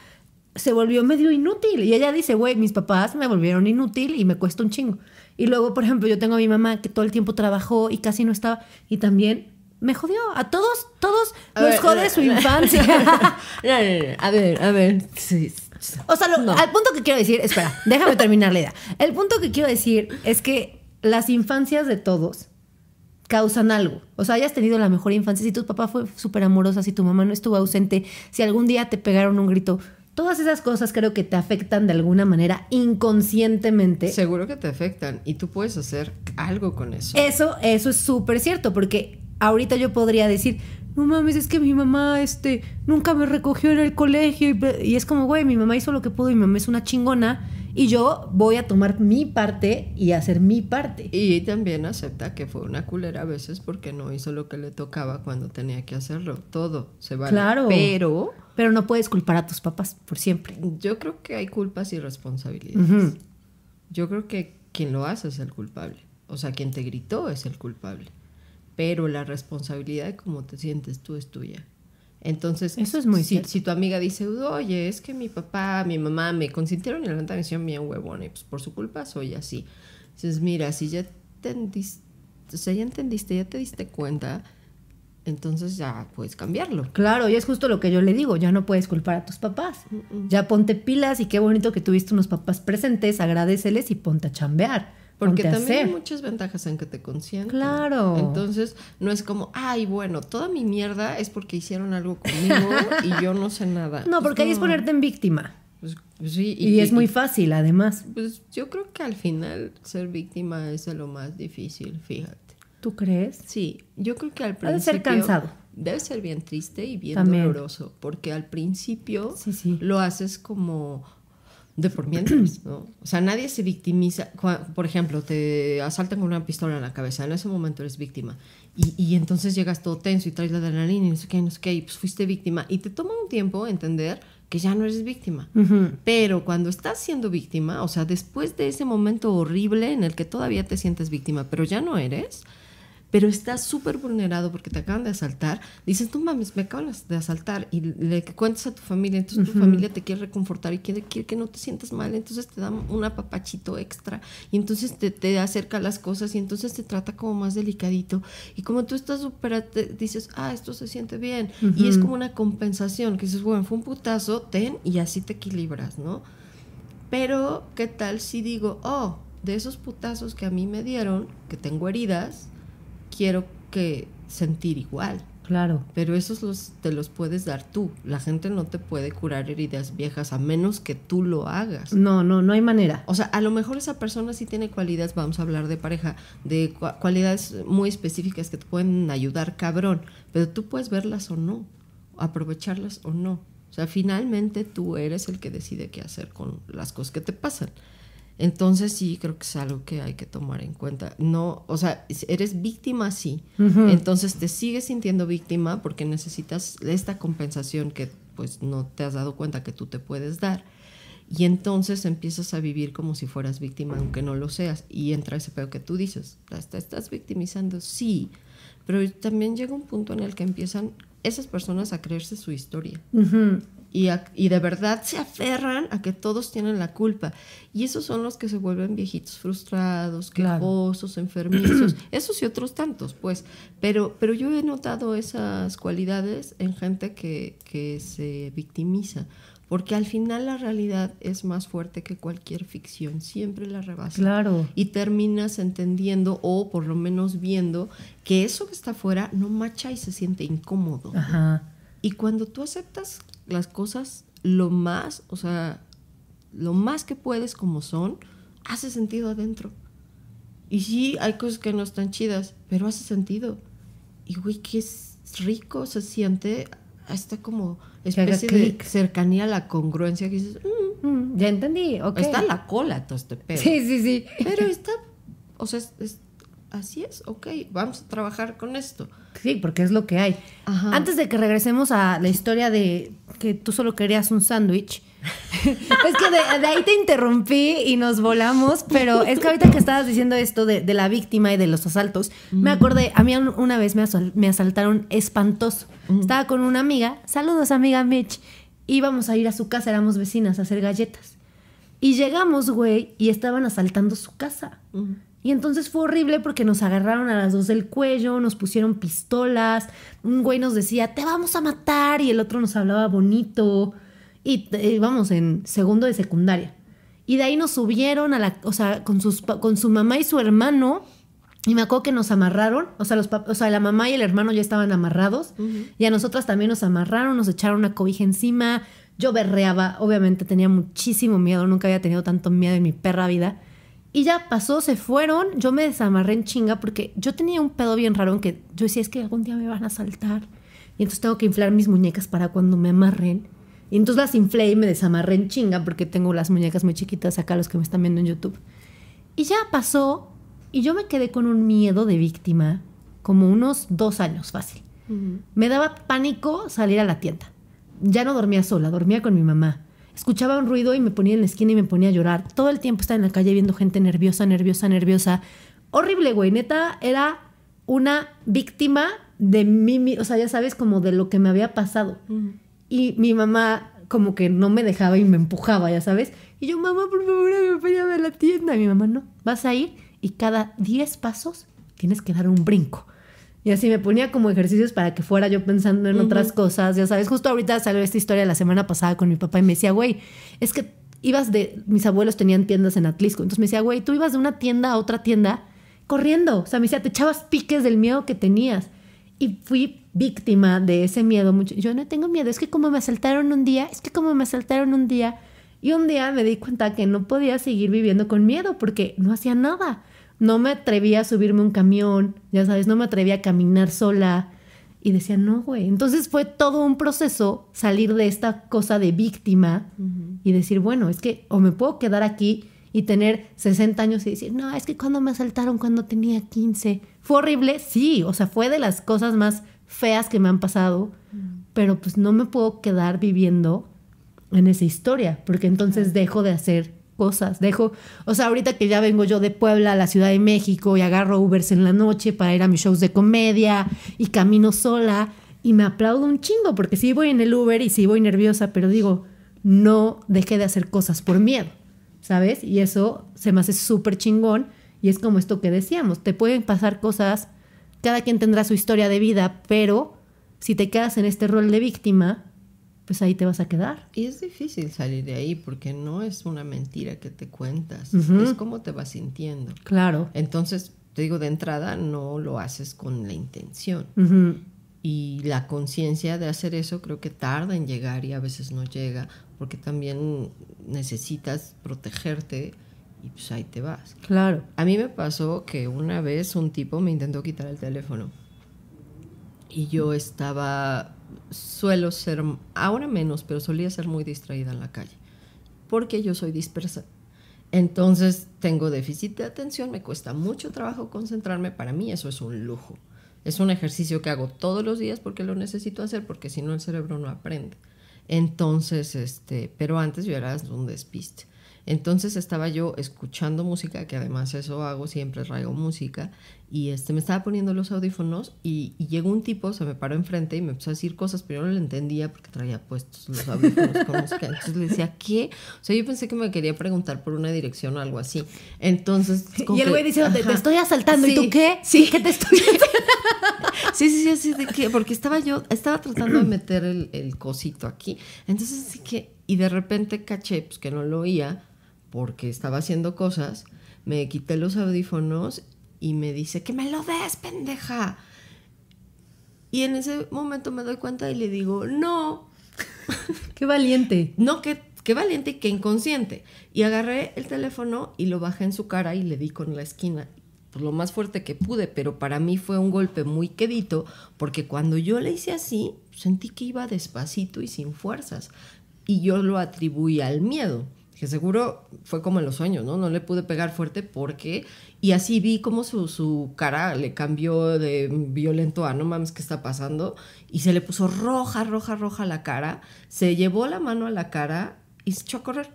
se volvió medio inútil. Y ella dice, güey, mis papás me volvieron inútil y me cuesta un chingo. Y luego, por ejemplo, yo tengo a mi mamá que todo el tiempo trabajó y casi no estaba. Y también me jodió. A todos, todos los jode su infancia. a ver, a ver. O sea, al punto que quiero decir, espera, déjame terminar la idea. El punto que quiero decir es que las infancias de todos causan algo. O sea, hayas tenido la mejor infancia, si tu papá fue súper amorosa, si tu mamá no estuvo ausente, si algún día te pegaron un grito, Todas esas cosas creo que te afectan de alguna manera inconscientemente. Seguro que te afectan y tú puedes hacer algo con eso. Eso, eso es súper cierto, porque ahorita yo podría decir, no mames, es que mi mamá este, nunca me recogió en el colegio y, y es como, güey, mi mamá hizo lo que pudo y mi mamá es una chingona y yo voy a tomar mi parte y hacer mi parte. Y también acepta que fue una culera a veces porque no hizo lo que le tocaba cuando tenía que hacerlo. Todo se va. Vale. Claro. Pero... Pero no puedes culpar a tus papás por siempre. Yo creo que hay culpas y responsabilidades. Yo creo que quien lo hace es el culpable. O sea, quien te gritó es el culpable. Pero la responsabilidad de cómo te sientes tú es tuya. Entonces, eso es muy si, tu amiga dice, oye, es que mi papá, mi mamá me consintieron y la neta me hicieron mía, huevón y pues por su culpa soy así. Entonces, mira, si ya entendiste, ya te diste cuenta, entonces ya puedes cambiarlo. Claro, y es justo lo que yo le digo, ya no puedes culpar a tus papás. Ya ponte pilas y qué bonito que tuviste unos papás presentes, agradeceles y ponte a chambear porque también hay muchas ventajas en que te consientan. Claro. Entonces, no es como, ay, bueno, toda mi mierda es porque hicieron algo conmigo y yo no sé nada. No, porque ahí es ponerte en víctima. Pues, pues sí, y, es muy fácil, además. Pues yo creo que al final ser víctima es de lo más difícil, fíjate. ¿Tú crees? Sí, yo creo que al principio... Debe ser cansado. Debe ser bien triste y bien doloroso, porque al principio lo haces como de por mientras, ¿no? O sea, nadie se victimiza. Por ejemplo, te asaltan con una pistola en la cabeza, en ese momento eres víctima. Y, entonces llegas todo tenso y traes la adrenalina y no sé qué, no sé qué, pues fuiste víctima. Y te toma un tiempo entender que ya no eres víctima. Pero cuando estás siendo víctima, o sea, después de ese momento horrible en el que todavía te sientes víctima, pero ya no eres, pero estás súper vulnerado porque te acaban de asaltar, dices, tú mames, me acaban de asaltar y le cuentas a tu familia, entonces tu familia te quiere reconfortar y quiere, que no te sientas mal, entonces te dan un apapachito extra y entonces te, te acerca las cosas y entonces te trata como más delicadito y como tú estás súper, dices, ah, esto se siente bien y es como una compensación que dices, bueno, fue un putazo, ten y así te equilibras, ¿no? Pero, ¿qué tal si digo, oh, de esos putazos que a mí me dieron, que tengo heridas, quiero que sentir igual. Claro. Pero esos los, te los puedes dar tú. La gente no te puede curar heridas viejas a menos que tú lo hagas. No, no, no hay manera. O sea, a lo mejor esa persona sí tiene cualidades, vamos a hablar de pareja, de cualidades muy específicas que te pueden ayudar cabrón, pero tú puedes verlas o no, aprovecharlas o no. O sea, finalmente tú eres el que decide qué hacer con las cosas que te pasan. Entonces sí, creo que es algo que hay que tomar en cuenta. No, o sea, eres víctima, sí. Entonces te sigues sintiendo víctima porque necesitas esta compensación que pues no te has dado cuenta que tú te puedes dar. Y entonces empiezas a vivir como si fueras víctima, aunque no lo seas. Y entra ese pedo que tú dices, te estás victimizando, sí. Pero también llega un punto en el que empiezan esas personas a creerse su historia y, de verdad se aferran a que todos tienen la culpa. Y esos son los que se vuelven viejitos frustrados, quejosos, enfermizos, esos y otros tantos, pues. Pero, pero yo he notado esas cualidades en gente que, se victimiza porque al final la realidad es más fuerte que cualquier ficción, siempre la rebasa. Claro. Y terminas entendiendo o por lo menos viendo que eso que está afuera no macha y se siente incómodo. Ajá. Y cuando tú aceptas las cosas lo más, o sea, lo más que puedes como son, hace sentido adentro. Y sí, hay cosas que no están chidas, pero hace sentido. Y güey, qué es rico se siente hasta como especie de cercanía a la congruencia que dices, mm, mm, ya entendí, Está la cola todo este pedo. Sí, sí, sí. Pero está, o sea, es así es, ok, vamos a trabajar con esto. Sí, porque es lo que hay. Antes de que regresemos a la historia de que tú solo querías un sándwich, es que de, ahí te interrumpí y nos volamos, pero es que ahorita que estabas diciendo esto de, la víctima y de los asaltos, me acordé, a mí una vez me, asaltaron espantoso. Estaba con una amiga, saludos amiga Mitch, íbamos a ir a su casa, éramos vecinas a hacer galletas. Y llegamos, güey, y estaban asaltando su casa. Y entonces fue horrible porque nos agarraron a las dos del cuello, nos pusieron pistolas, un güey nos decía, te vamos a matar, y el otro nos hablaba bonito, y íbamos eh, en segundo de secundaria. Y de ahí nos subieron a la, o sea, con, sus, con su mamá y su hermano, y me acuerdo que nos amarraron, o sea, los o sea, la mamá y el hermano ya estaban amarrados, y a nosotras también nos amarraron, nos echaron una cobija encima, yo berreaba, obviamente tenía muchísimo miedo, nunca había tenido tanto miedo en mi perra vida. Y ya pasó, se fueron, yo me desamarré en chinga porque yo tenía un pedo bien raro en que yo decía, es que algún día me van a saltar. Y entonces tengo que inflar mis muñecas para cuando me amarren. Y entonces las inflé y me desamarré en chinga porque tengo las muñecas muy chiquitas acá, los que me están viendo en YouTube. Y ya pasó y yo me quedé con un miedo de víctima como unos dos años fácil. Me daba pánico salir a la tienda. Ya no dormía sola, dormía con mi mamá escuchaba un ruido y me ponía en la esquina y me ponía a llorar. Todo el tiempo estaba en la calle viendo gente nerviosa, nerviosa, nerviosa. Horrible, güey. Neta, era una víctima de mí, o sea, ya sabes, como de lo que me había pasado. Y mi mamá como que no me dejaba y me empujaba, ya sabes. Y yo, mamá, por favor, me acompáñame a la tienda. Y mi mamá, no, vas a ir y cada 10 pasos tienes que dar un brinco. Y así me ponía como ejercicios para que fuera yo pensando en otras cosas. Ya sabes, justo ahorita salió esta historia la semana pasada con mi papá y me decía, güey, es que ibas de. Mis abuelos tenían tiendas en Atlisco. Entonces me decía, güey, tú ibas de una tienda a otra tienda corriendo. O sea, me decía, te echabas piques del miedo que tenías. Y fui víctima de ese miedo. Mucho. Yo no tengo miedo, es que como me asaltaron un día, es que como me asaltaron un día. Y un día me di cuenta que no podía seguir viviendo con miedo porque no hacía nada. No me atrevía a subirme un camión, ya sabes, no me atrevía a caminar sola. Y decía, no, güey. Entonces fue todo un proceso salir de esta cosa de víctima y decir, bueno, es que o me puedo quedar aquí y tener 60 años y decir, no, es que cuando me asaltaron cuando tenía 15. Fue horrible, sí, o sea, fue de las cosas más feas que me han pasado, pero pues no me puedo quedar viviendo en esa historia, porque entonces dejo de hacer cosas. Dejo, o sea, ahorita que ya vengo yo de Puebla a la Ciudad de México y agarro Ubers en la noche para ir a mis shows de comedia y camino sola y me aplaudo un chingo porque sí voy en el Uber y sí voy nerviosa, pero digo, no dejé de hacer cosas por miedo, ¿sabes? Y eso se me hace súper chingón y es como esto que decíamos, te pueden pasar cosas, cada quien tendrá su historia de vida, pero si te quedas en este rol de víctima, pues ahí te vas a quedar. Y es difícil salir de ahí porque no es una mentira que te cuentas, es cómo te vas sintiendo. Claro. Entonces, te digo, de entrada no lo haces con la intención. Y la conciencia de hacer eso creo que tarda en llegar y a veces no llega porque también necesitas protegerte y pues ahí te vas. Claro. A mí me pasó que una vez un tipo me intentó quitar el teléfono y yo estaba suelo ser, ahora menos, pero solía ser muy distraída en la calle, porque yo soy dispersa. Entonces tengo déficit de atención, me cuesta mucho trabajo concentrarme, para mí eso es un lujo. Es un ejercicio que hago todos los días porque lo necesito hacer, porque si no el cerebro no aprende. Entonces, este, pero antes yo era un despiste. Entonces estaba yo escuchando música, que además eso hago, siempre traigo música, y este, me estaba poniendo los audífonos y, llegó un tipo, se me paró enfrente y me empezó a decir cosas, pero yo no le entendía porque traía puestos los audífonos Entonces le decía, ¿qué? O sea, yo pensé que me quería preguntar por una dirección o algo así. Entonces... Como y el güey dice, te, estoy asaltando. ¿Y tú qué? Sí, ¿Qué te estoy Sí, sí, sí, sí, porque estaba yo, estaba tratando de meter el, cosito aquí. Entonces así que, y de repente caché, pues que no lo oía porque estaba haciendo cosas, me quité los audífonos y me dice, que me lo des, pendeja. Y en ese momento me doy cuenta y le digo, no. qué valiente. No, qué, valiente y qué inconsciente. Y agarré el teléfono y lo bajé en su cara y le di con la esquina. Por pues, lo más fuerte que pude, pero para mí fue un golpe muy quedito, porque cuando yo le hice así, sentí que iba despacito y sin fuerzas. Y yo lo atribuí al miedo, que seguro fue como en los sueños, ¿no? No le pude pegar fuerte porque y así vi cómo su, su, cara le cambió de violento a no mames, ¿qué está pasando? Y se le puso roja, roja, roja la cara, se llevó la mano a la cara y se echó a correr.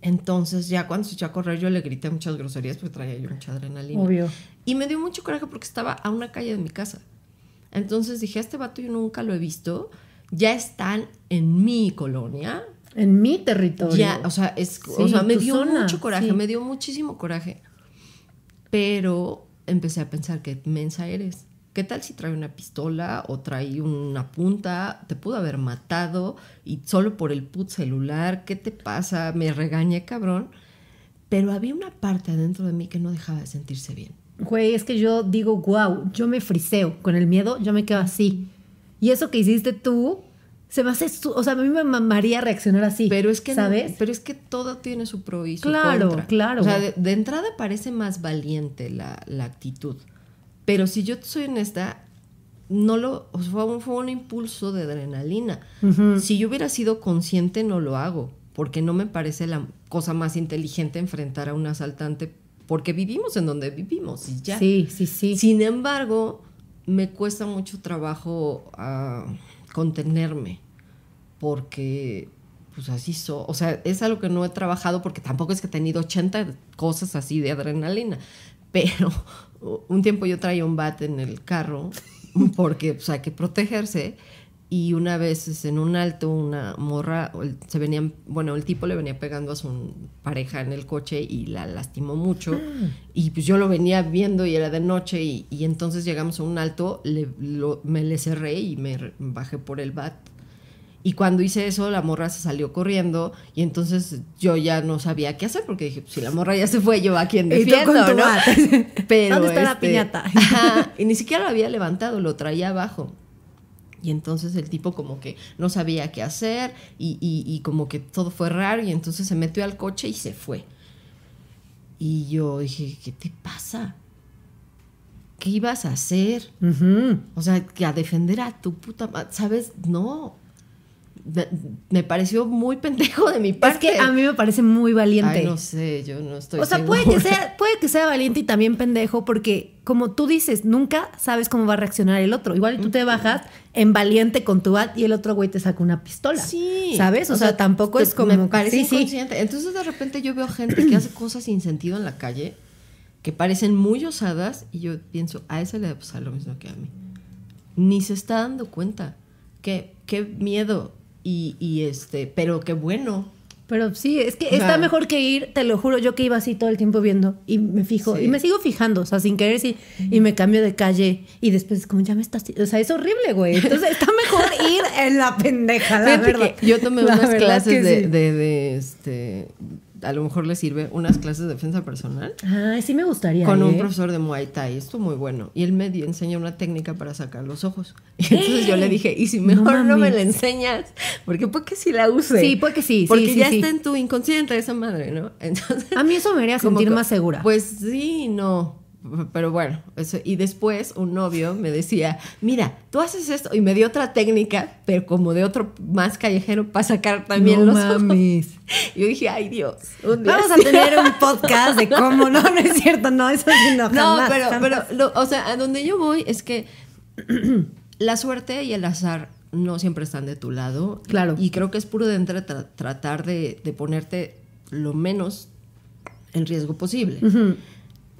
Entonces ya cuando se echó a correr yo le grité muchas groserías porque traía yo mucha adrenalina. Obvio. Y me dio mucho coraje porque estaba a una calle de mi casa. Entonces dije, este vato yo nunca lo he visto, ya están en mi colonia. En mi territorio. o sea, es, o sea me dio mucho coraje, me dio muchísimo coraje. Pero empecé a pensar que mensa eres. ¿Qué tal si trae una pistola o trae una punta? Te pudo haber matado y solo por el put celular, ¿qué te pasa? Me regañé, cabrón. Pero había una parte adentro de mí que no dejaba de sentirse bien. Güey, es que yo digo, wow, yo me friseo con el miedo, yo me quedo así. Y eso que hiciste tú, se me hace, o sea, a mí me mamaría reaccionar así. Pero es que, ¿sabes? pero es que todo tiene su pro Claro, claro. O sea, de, entrada parece más valiente la, actitud. Pero si yo soy honesta, no lo, fue, un, fue un impulso de adrenalina. Si yo hubiera sido consciente, no lo hago, porque no me parece la cosa más inteligente enfrentar a un asaltante, porque vivimos en donde vivimos ya. Sí, sí, sí. Sin embargo, me cuesta mucho trabajo ah, contenerme porque pues así o sea, es algo que no he trabajado porque tampoco es que he tenido 80 cosas así de adrenalina, pero un tiempo yo traía un bat en el carro porque pues hay que protegerse y una vez en un alto una morra se venían bueno el tipo le venía pegando a su pareja en el coche y la lastimó mucho ah. y pues yo lo venía viendo y era de noche y, entonces llegamos a un alto me le cerré y me bajé por el bat y cuando hice eso, la morra se salió corriendo y entonces yo ya no sabía qué hacer porque dije, pues, si la morra ya se fue, yo a quien defiendo, ¿no? Pero ¿Dónde está la este, piñata? y ni siquiera lo había levantado, lo traía abajo. Y entonces el tipo como que no sabía qué hacer y, como que todo fue raro y entonces se metió al coche y se fue. Y yo dije, ¿qué te pasa? ¿Qué ibas a hacer? O sea, que a defender a tu puta madre, ¿sabes? No me pareció muy pendejo de mi parte. Es que a mí me parece muy valiente. Ay, no sé, yo no estoy. O sea, puede que sea, puede que sea valiente y también pendejo, porque como tú dices, nunca sabes cómo va a reaccionar el otro. Igual tú te bajas en valiente con tu bat y el otro güey te saca una pistola. Sí. ¿Sabes? O, sea, tampoco es como. Me parece sí, inconsciente. Entonces de repente yo veo gente que hace cosas sin sentido en la calle que parecen muy osadas y yo pienso, a ese le pues, a pasar lo mismo que a mí. Ni se está dando cuenta. que qué miedo y, este, pero qué bueno, pero sí, es que está mejor que ir, te lo juro, yo que iba así todo el tiempo viendo y me fijo y me sigo fijando, o sea, sin querer sí, y me cambio de calle y después es como ya me estás, o sea, es horrible, güey. Entonces está mejor ir en la pendeja, la verdad. yo tomé unas clases de, de, de, este, a lo mejor le sirve unas clases de defensa personal. Ah, sí me gustaría. Con un ¿eh? profesor de Muay Thai, esto muy bueno. Y él me enseña una técnica para sacar los ojos. entonces yo le ¡Eh! dije, y si mejor no, me la enseñas, porque puede que sí la use. Sí, puede que sí. Porque sí, ya está en tu inconsciente esa madre, ¿no? Entonces. A mí eso me haría sentir más segura. Pues sí, no pero bueno, eso. y después un novio me decía, mira, tú haces esto, y me dio otra técnica, pero como de otro más callejero para sacar también los mames. Yo dije, ay Dios. Vamos a tener un podcast de cómo, no, no es cierto, no, eso sí no. no, pero, o sea, a donde yo voy es que la suerte y el azar no siempre están de tu lado. Claro. Y creo que es prudente tratar de, ponerte lo menos en riesgo posible.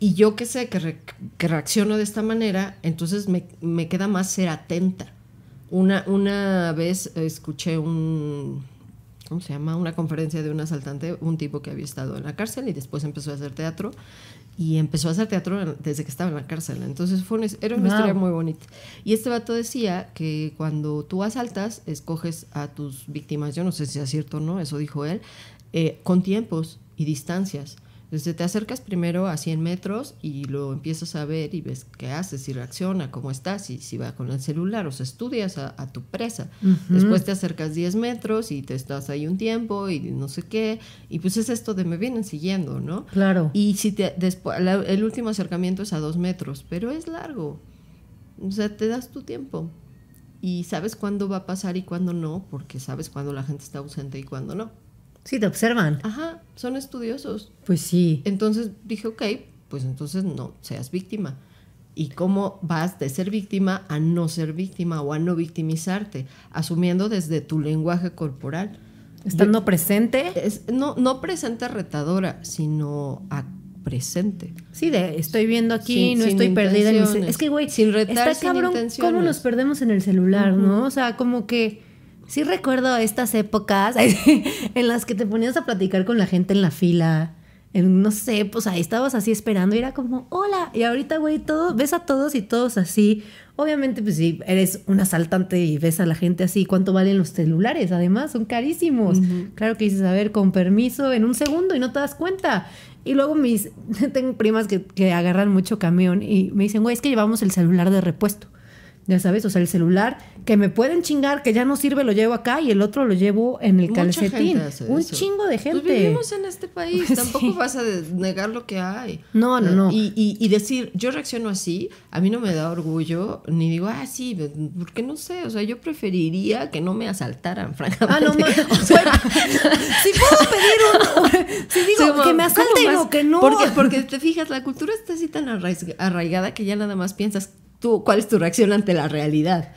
Y yo que sé que, reacciono de esta manera, entonces me, me, queda más ser atenta. Una, una vez escuché un, ¿cómo se llama? Una conferencia de un asaltante, un tipo que había estado en la cárcel y después empezó a hacer teatro. Y empezó a hacer teatro desde que estaba en la cárcel. Entonces fue era una historia muy bonita. Y este vato decía que cuando tú asaltas, escoges a tus víctimas, yo no sé si es cierto o no, eso dijo él, eh, con tiempos y distancias. Entonces te acercas primero a 100 metros y lo empiezas a ver y ves qué haces, si reacciona, cómo estás si, si va con el celular, o sea, estudias a, tu presa. Después te acercas 10 metros y te estás ahí un tiempo y no sé qué. Y pues es esto de me vienen siguiendo, ¿no? Claro. Y si te, después, el último acercamiento es a 2 metros, pero es largo. O sea, te das tu tiempo. Y sabes cuándo va a pasar y cuándo no, porque sabes cuándo la gente está ausente y cuándo no. Sí, te observan. Ajá, son estudiosos. Pues sí. Entonces dije, ok, pues entonces no seas víctima. ¿Y cómo vas de ser víctima a no ser víctima o a no victimizarte? Asumiendo desde tu lenguaje corporal. ¿Estando presente? no, no presente retadora, sino a presente. Sí, de estoy viendo aquí, no estoy perdida. es que, güey, sin retar, está cómo nos perdemos en el celular, ¿no? O sea, como que Sí recuerdo estas épocas en las que te ponías a platicar con la gente en la fila. En, no sé, pues ahí estabas así esperando y era como, hola. Y ahorita, güey, todo, ves a todos y todos así. Obviamente, pues si eres un asaltante y ves a la gente así, ¿cuánto valen los celulares? Además, son carísimos. Claro que dices, a ver, con permiso, en un segundo y no te das cuenta. Y luego mis, tengo primas que, que agarran mucho camión y me dicen, güey, es que llevamos el celular de repuesto. Ya sabes, o sea, el celular que me pueden chingar, que ya no sirve, lo llevo acá y el otro lo llevo en el calcetín. Un chingo de pues gente. vivimos en este país, tampoco vas a negar lo que hay. No, no, no. Y, decir, yo reacciono así, a mí no me da orgullo, ni digo, ah, sí, porque no sé, o sea, yo preferiría que no me asaltaran, francamente. Ah, no, más. si puedo pedir Si digo, que me asalten o que no. Porque, porque te fijas, la cultura está así tan arraigada que ya nada más piensas, tú, cuál es tu reacción ante la realidad.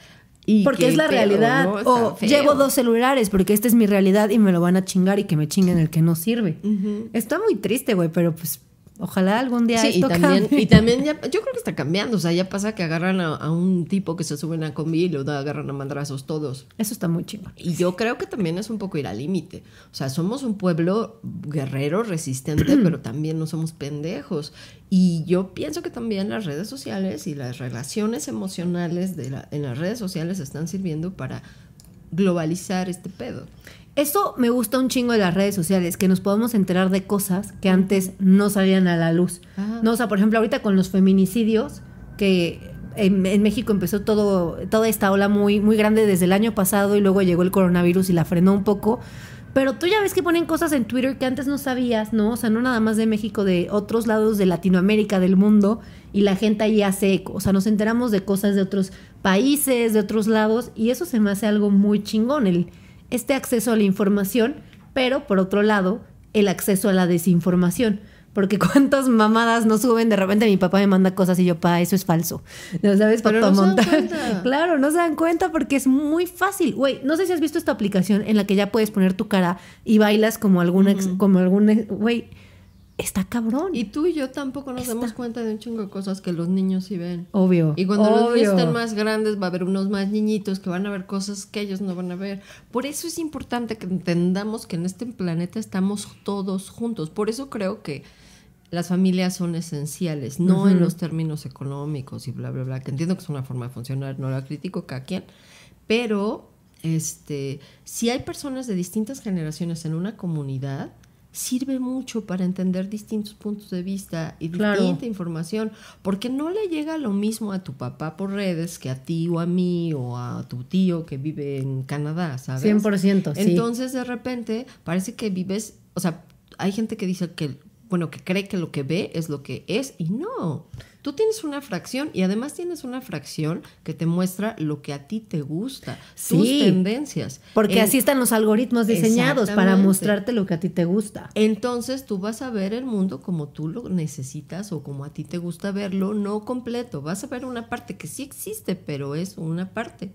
Y porque es la realidad. o llevo dos celulares porque esta es mi realidad y me lo van a chingar y que me chinguen el que no sirve. Está muy triste, güey, pero pues Ojalá algún día. y también, y también ya, yo creo que está cambiando. O sea, ya pasa que agarran a, un tipo que se suben a combi y lo agarran a mandrazos todos. Eso está muy chingón. Y yo creo que también es un poco ir al límite. O sea, somos un pueblo guerrero, resistente, pero también no somos pendejos. Y yo pienso que también las redes sociales y las relaciones emocionales de en las redes sociales están sirviendo para globalizar este pedo. Eso me gusta un chingo de las redes sociales, que nos podemos enterar de cosas que antes no salían a la luz. No, o sea, por ejemplo, ahorita con los feminicidios, que en, en, México empezó todo, toda esta ola muy, muy grande desde el año pasado y luego llegó el coronavirus y la frenó un poco. Pero tú ya ves que ponen cosas en Twitter que antes no sabías, ¿no? O sea, no nada más de México, de otros lados de Latinoamérica, del mundo, y la gente ahí hace eco. O sea, nos enteramos de cosas de otros países, de otros lados, y eso se me hace algo muy chingón, el, este acceso a la información, pero por otro lado, el acceso a la desinformación. Porque cuántas mamadas no suben, de repente mi papá me manda cosas y yo, pa, eso es falso. ¿No sabes? Pero no Claro, no se dan cuenta porque es muy fácil. Güey, no sé si has visto esta aplicación en la que ya puedes poner tu cara y bailas como algún... como güey está cabrón. Y tú y yo tampoco nos damos cuenta de un chingo de cosas que los niños sí ven. Obvio. Y cuando los niños están más grandes, va a haber unos más niñitos que van a ver cosas que ellos no van a ver. Por eso es importante que entendamos que en este planeta estamos todos juntos. Por eso creo que las familias son esenciales, no en los términos económicos y bla, bla, bla, que entiendo que es una forma de funcionar, no la critico cada quien, pero este, si hay personas de distintas generaciones en una comunidad, sirve mucho para entender distintos puntos de vista y distinta información, porque no le llega lo mismo a tu papá por redes que a ti o a mí o a tu tío que vive en Canadá, ¿sabes? 100%, sí. Entonces, de repente, parece que vives, o sea, hay gente que dice que bueno, que cree que lo que ve es lo que es y no. Tú tienes una fracción y además tienes una fracción que te muestra lo que a ti te gusta, sí, tendencias. Porque así están los algoritmos diseñados para mostrarte lo que a ti te gusta. Entonces tú vas a ver el mundo como tú lo necesitas o como a ti te gusta verlo, no completo. Vas a ver una parte que sí existe, pero es una parte,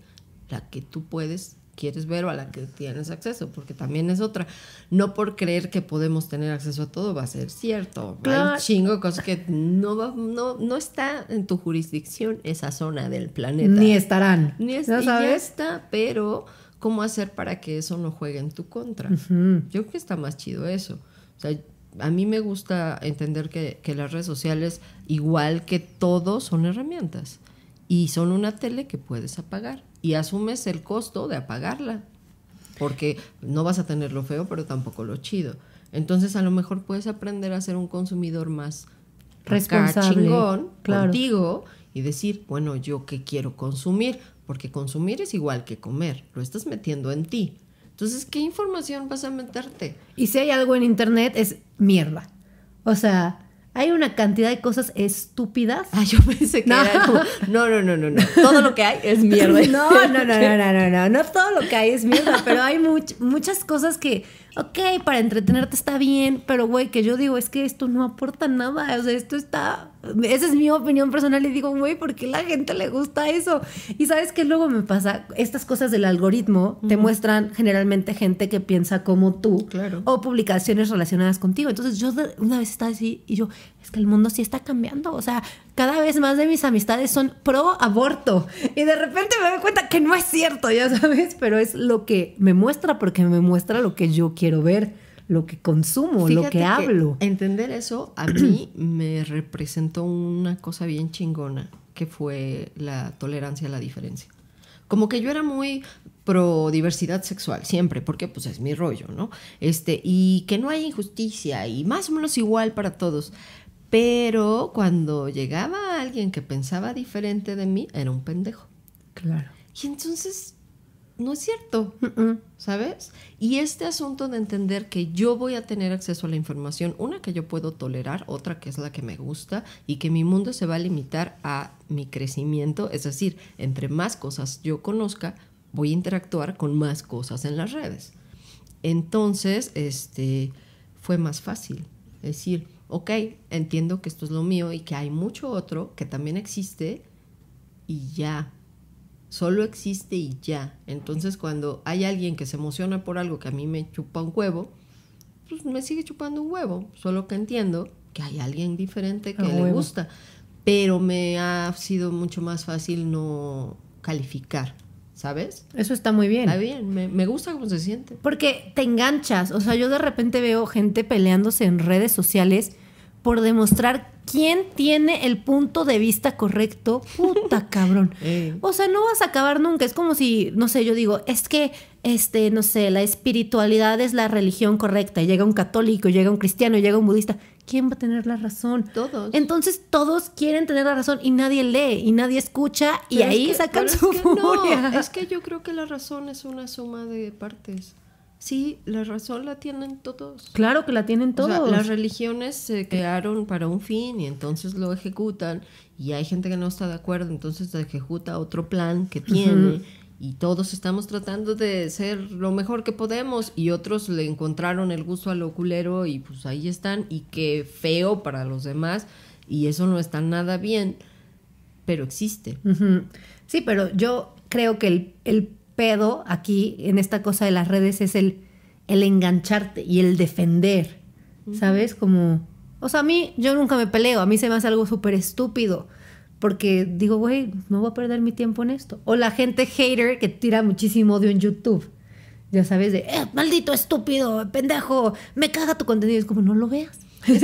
la que tú puedes quieres ver o a la que tienes acceso, porque también es otra. No por creer que podemos tener acceso a todo va a ser cierto. Claro. Hay un chingo cosas que no, no, no está en tu jurisdicción esa zona del planeta. Ni estarán. Ni sabes? está, pero ¿cómo hacer para que eso no juegue en tu contra? Yo creo que está más chido eso. O sea, a mí me gusta entender que las redes sociales, igual que todo, son herramientas. Y son una tele que puedes apagar y asumes el costo de apagarla, porque no vas a tener lo feo, pero tampoco lo chido. Entonces a lo mejor puedes aprender a ser un consumidor más responsable, chingón, contigo y decir, bueno, yo qué quiero consumir, porque consumir es igual que comer, lo estás metiendo en ti. Entonces, ¿qué información vas a meterte? Y si hay algo en internet es mierda. O sea, hay una cantidad de cosas estúpidas. Ah, yo pensé que no. era no, no, no, no, no. Todo lo que hay es mierda. No, no, no, no, no, no, no. No todo lo que hay es mierda, pero hay muchas cosas que, ok, para entretenerte está bien, pero güey, que yo digo, es que esto no aporta nada. O sea, esto está esa es mi opinión personal y digo, güey, ¿por qué la gente le gusta eso? Y sabes que luego me pasa, estas cosas del algoritmo te muestran generalmente gente que piensa como tú o publicaciones relacionadas contigo. Entonces yo una vez estaba así y yo, es que el mundo sí está cambiando. O sea, cada vez más de mis amistades son pro aborto. Y de repente me doy cuenta que no es cierto, ya sabes, pero es lo que me muestra porque me muestra lo que yo quiero ver lo que consumo, lo que, que hablo. entender eso a mí me representó una cosa bien chingona, que fue la tolerancia a la diferencia. Como que yo era muy pro diversidad sexual siempre, porque pues es mi rollo, ¿no? Este, y que no hay injusticia y más o menos igual para todos. Pero cuando llegaba alguien que pensaba diferente de mí, era un pendejo. Claro. Y entonces no es cierto, ¿sabes? Y este asunto de entender que yo voy a tener acceso a la información, una que yo puedo tolerar, otra que es la que me gusta y que mi mundo se va a limitar a mi crecimiento, es decir, entre más cosas yo conozca, voy a interactuar con más cosas en las redes. Entonces, este, fue más fácil decir, ok, entiendo que esto es lo mío y que hay mucho otro que también existe y ya solo existe y ya. Entonces cuando hay alguien que se emociona por algo que a mí me chupa un huevo, pues me sigue chupando un huevo, solo que entiendo que hay alguien diferente que le gusta, pero me ha sido mucho más fácil no calificar. ¿Sabes? Eso está muy bien. Está bien, me, gusta cómo se siente. Porque te enganchas, o sea, yo de repente veo gente peleándose en redes sociales por demostrar ¿Quién tiene el punto de vista correcto? Puta cabrón. O sea, no vas a acabar nunca. Es como si, no sé, yo digo, es que, este, no sé, la espiritualidad es la religión correcta. llega un católico, llega un cristiano, llega un budista. ¿Quién va a tener la razón? Todos. Entonces todos quieren tener la razón y nadie lee y nadie escucha y ahí sacan su es es que yo creo que la razón es una suma de partes. Sí, la razón la tienen todos. Claro que la tienen todos. las religiones se crearon para un fin y entonces lo ejecutan y hay gente que no está de acuerdo, entonces ejecuta otro plan que tiene. Y todos estamos tratando de ser lo mejor que podemos y otros le encontraron el gusto al oculero y pues ahí están y qué feo para los demás y eso no está nada bien, pero existe. Sí, pero yo creo que el, el pedo aquí en esta cosa de las redes es el, el engancharte y el defender, ¿sabes? Como, o sea, a mí yo nunca me peleo, a mí se me hace algo súper estúpido, porque digo, güey, no voy a perder mi tiempo en esto. O la gente hater que tira muchísimo odio en YouTube, ya sabes, de, eh, maldito estúpido, pendejo, me caga tu contenido, es como, no lo veas. no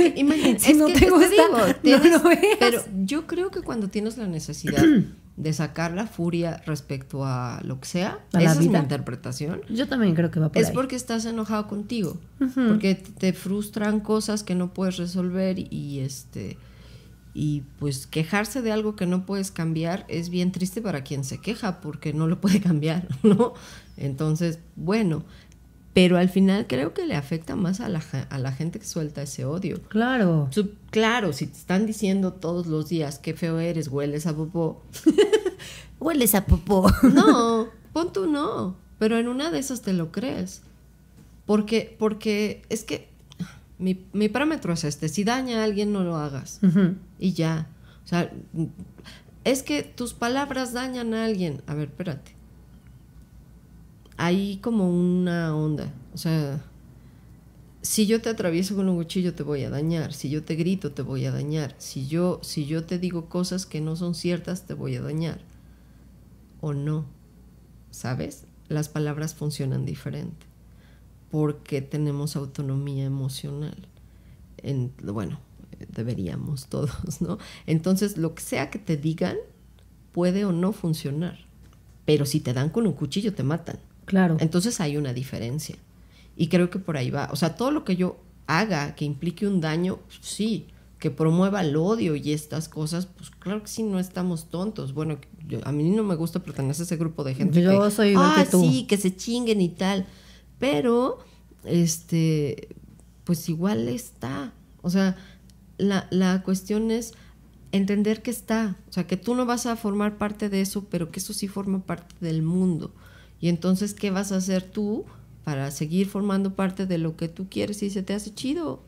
te gusta, no lo veas. Pero yo creo que cuando tienes la necesidad de sacar la furia respecto a lo que sea. Esa la es mi interpretación. Yo también creo que va por Es porque estás enojado contigo, porque te frustran cosas que no puedes resolver y este y pues quejarse de algo que no puedes cambiar es bien triste para quien se queja porque no lo puede cambiar, ¿no? Entonces, bueno, pero al final creo que le afecta más a la, a la gente que suelta ese odio. Claro. claro, si te están diciendo todos los días qué feo eres, hueles a popó. hueles a popó. no, pon tú no, pero en una de esas te lo crees. Porque, porque es que mi, mi parámetro es este, si daña a alguien no lo hagas. Y ya. O sea, es que tus palabras dañan a alguien. A ver, espérate hay como una onda. O sea, si yo te atravieso con un cuchillo te voy a dañar, si yo te grito te voy a dañar, si yo, si yo te digo cosas que no son ciertas te voy a dañar. O no, ¿sabes? Las palabras funcionan diferente porque tenemos autonomía emocional. En, bueno, deberíamos todos, ¿no? Entonces, lo que sea que te digan puede o no funcionar, pero si te dan con un cuchillo te matan. Claro. Entonces hay una diferencia. Y creo que por ahí va. O sea, todo lo que yo haga que implique un daño, sí. Que promueva el odio y estas cosas, pues claro que sí, no estamos tontos. Bueno, a mí no me gusta pertenecer a ese grupo de gente. Yo que, soy igual ah, sí, que se chinguen y tal. Pero, este, pues igual está. O sea, la, la cuestión es entender que está. O sea, que tú no vas a formar parte de eso, pero que eso sí forma parte del mundo. Y entonces, ¿qué vas a hacer tú para seguir formando parte de lo que tú quieres y se te hace chido?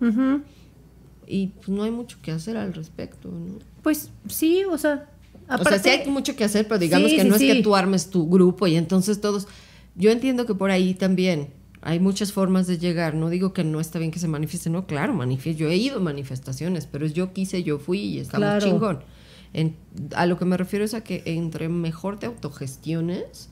Y pues, no hay mucho que hacer al respecto, ¿no? Pues sí, o sea... Aparte, o sea, sí hay mucho que hacer, pero digamos que no es que tú armes tu grupo y entonces todos... Yo entiendo que por ahí también hay muchas formas de llegar. No digo que no está bien que se manifieste, no, claro, manifiesto. Yo he ido a manifestaciones, pero es yo quise, yo fui y está chingón. a lo que me refiero es a que entre mejor te autogestiones,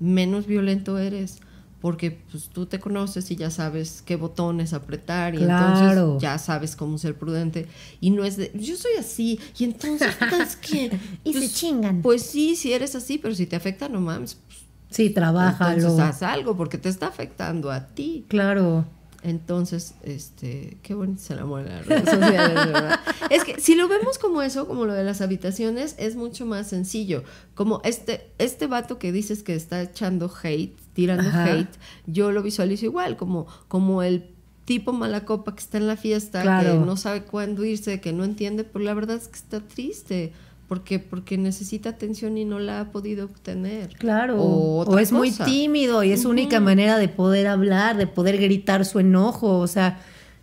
menos violento eres porque pues, tú te conoces y ya sabes qué botones apretar y entonces ya sabes cómo ser prudente y no es de yo soy así y entonces es y se pues, chingan. Pues sí, si eres así, pero si te afecta no mames. Pues, sí, trabájalo. Entonces haz algo porque te está afectando a ti. Claro. Entonces, este, qué bueno se la es que si lo vemos como eso, como lo de las habitaciones, es mucho más sencillo. Como este, este vato que dices que está echando hate, tirando hate, yo lo visualizo igual, como, como el tipo mala copa que está en la fiesta, que no sabe cuándo irse, que no entiende, pero la verdad es que está triste porque porque necesita atención y no la ha podido obtener. Claro. O, es muy tímido y es su única manera de poder hablar, de poder gritar su enojo. O sea,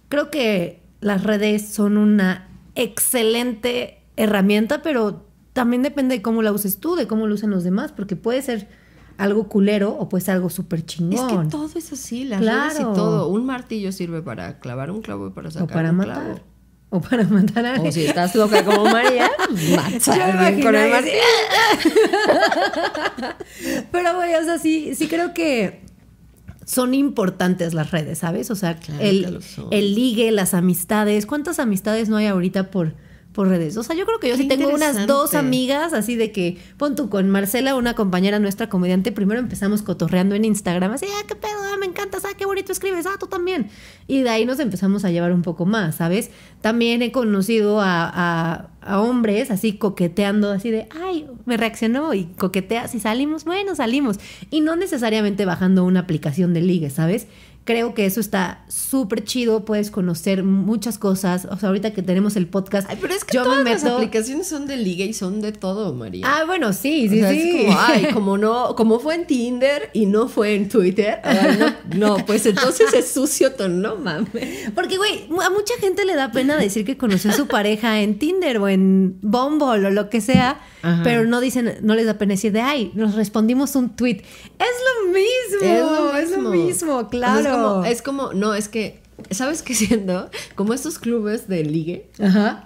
creo que las redes son una excelente herramienta, pero también depende de cómo la uses tú, de cómo lo usan los demás, porque puede ser algo culero o pues algo súper chingón. Es que todo es así, las claro. redes y todo. Un martillo sirve para clavar un clavo y para sacar un o para matar a alguien. O si estás loca como María, matar a Pero güey, o sea, sí, sí creo que son importantes las redes, ¿sabes? O sea, el, el ligue, las amistades. ¿Cuántas amistades no hay ahorita por por redes. O sea, yo creo que yo sí tengo unas dos amigas, así de que, pon tú con Marcela, una compañera nuestra comediante, primero empezamos cotorreando en Instagram, así, ah, qué pedo, ah, me encanta ah, qué bonito escribes, ah, tú también. Y de ahí nos empezamos a llevar un poco más, ¿sabes? También he conocido a, hombres así coqueteando, así de, ay, me reaccionó y coquetea, si salimos, bueno, salimos. Y no necesariamente bajando una aplicación de ligue, ¿sabes? Creo que eso está súper chido, puedes conocer muchas cosas. O sea, ahorita que tenemos el podcast, pero es que yo me meto... las aplicaciones son de liga y son de todo, María. Ah, bueno, sí, sí, sí. Es como, ay, como no, como fue en Tinder y no fue en Twitter, no, pues entonces es sucio, no mames. Porque, güey, a mucha gente le da pena decir que conoció a su pareja en Tinder o en Bumble o lo que sea, pero no dicen, no les da pena decir de, ay, nos respondimos un tweet. Es lo mismo, es lo mismo, claro es como, no, es que, ¿sabes qué siendo? Como estos clubes de ligue,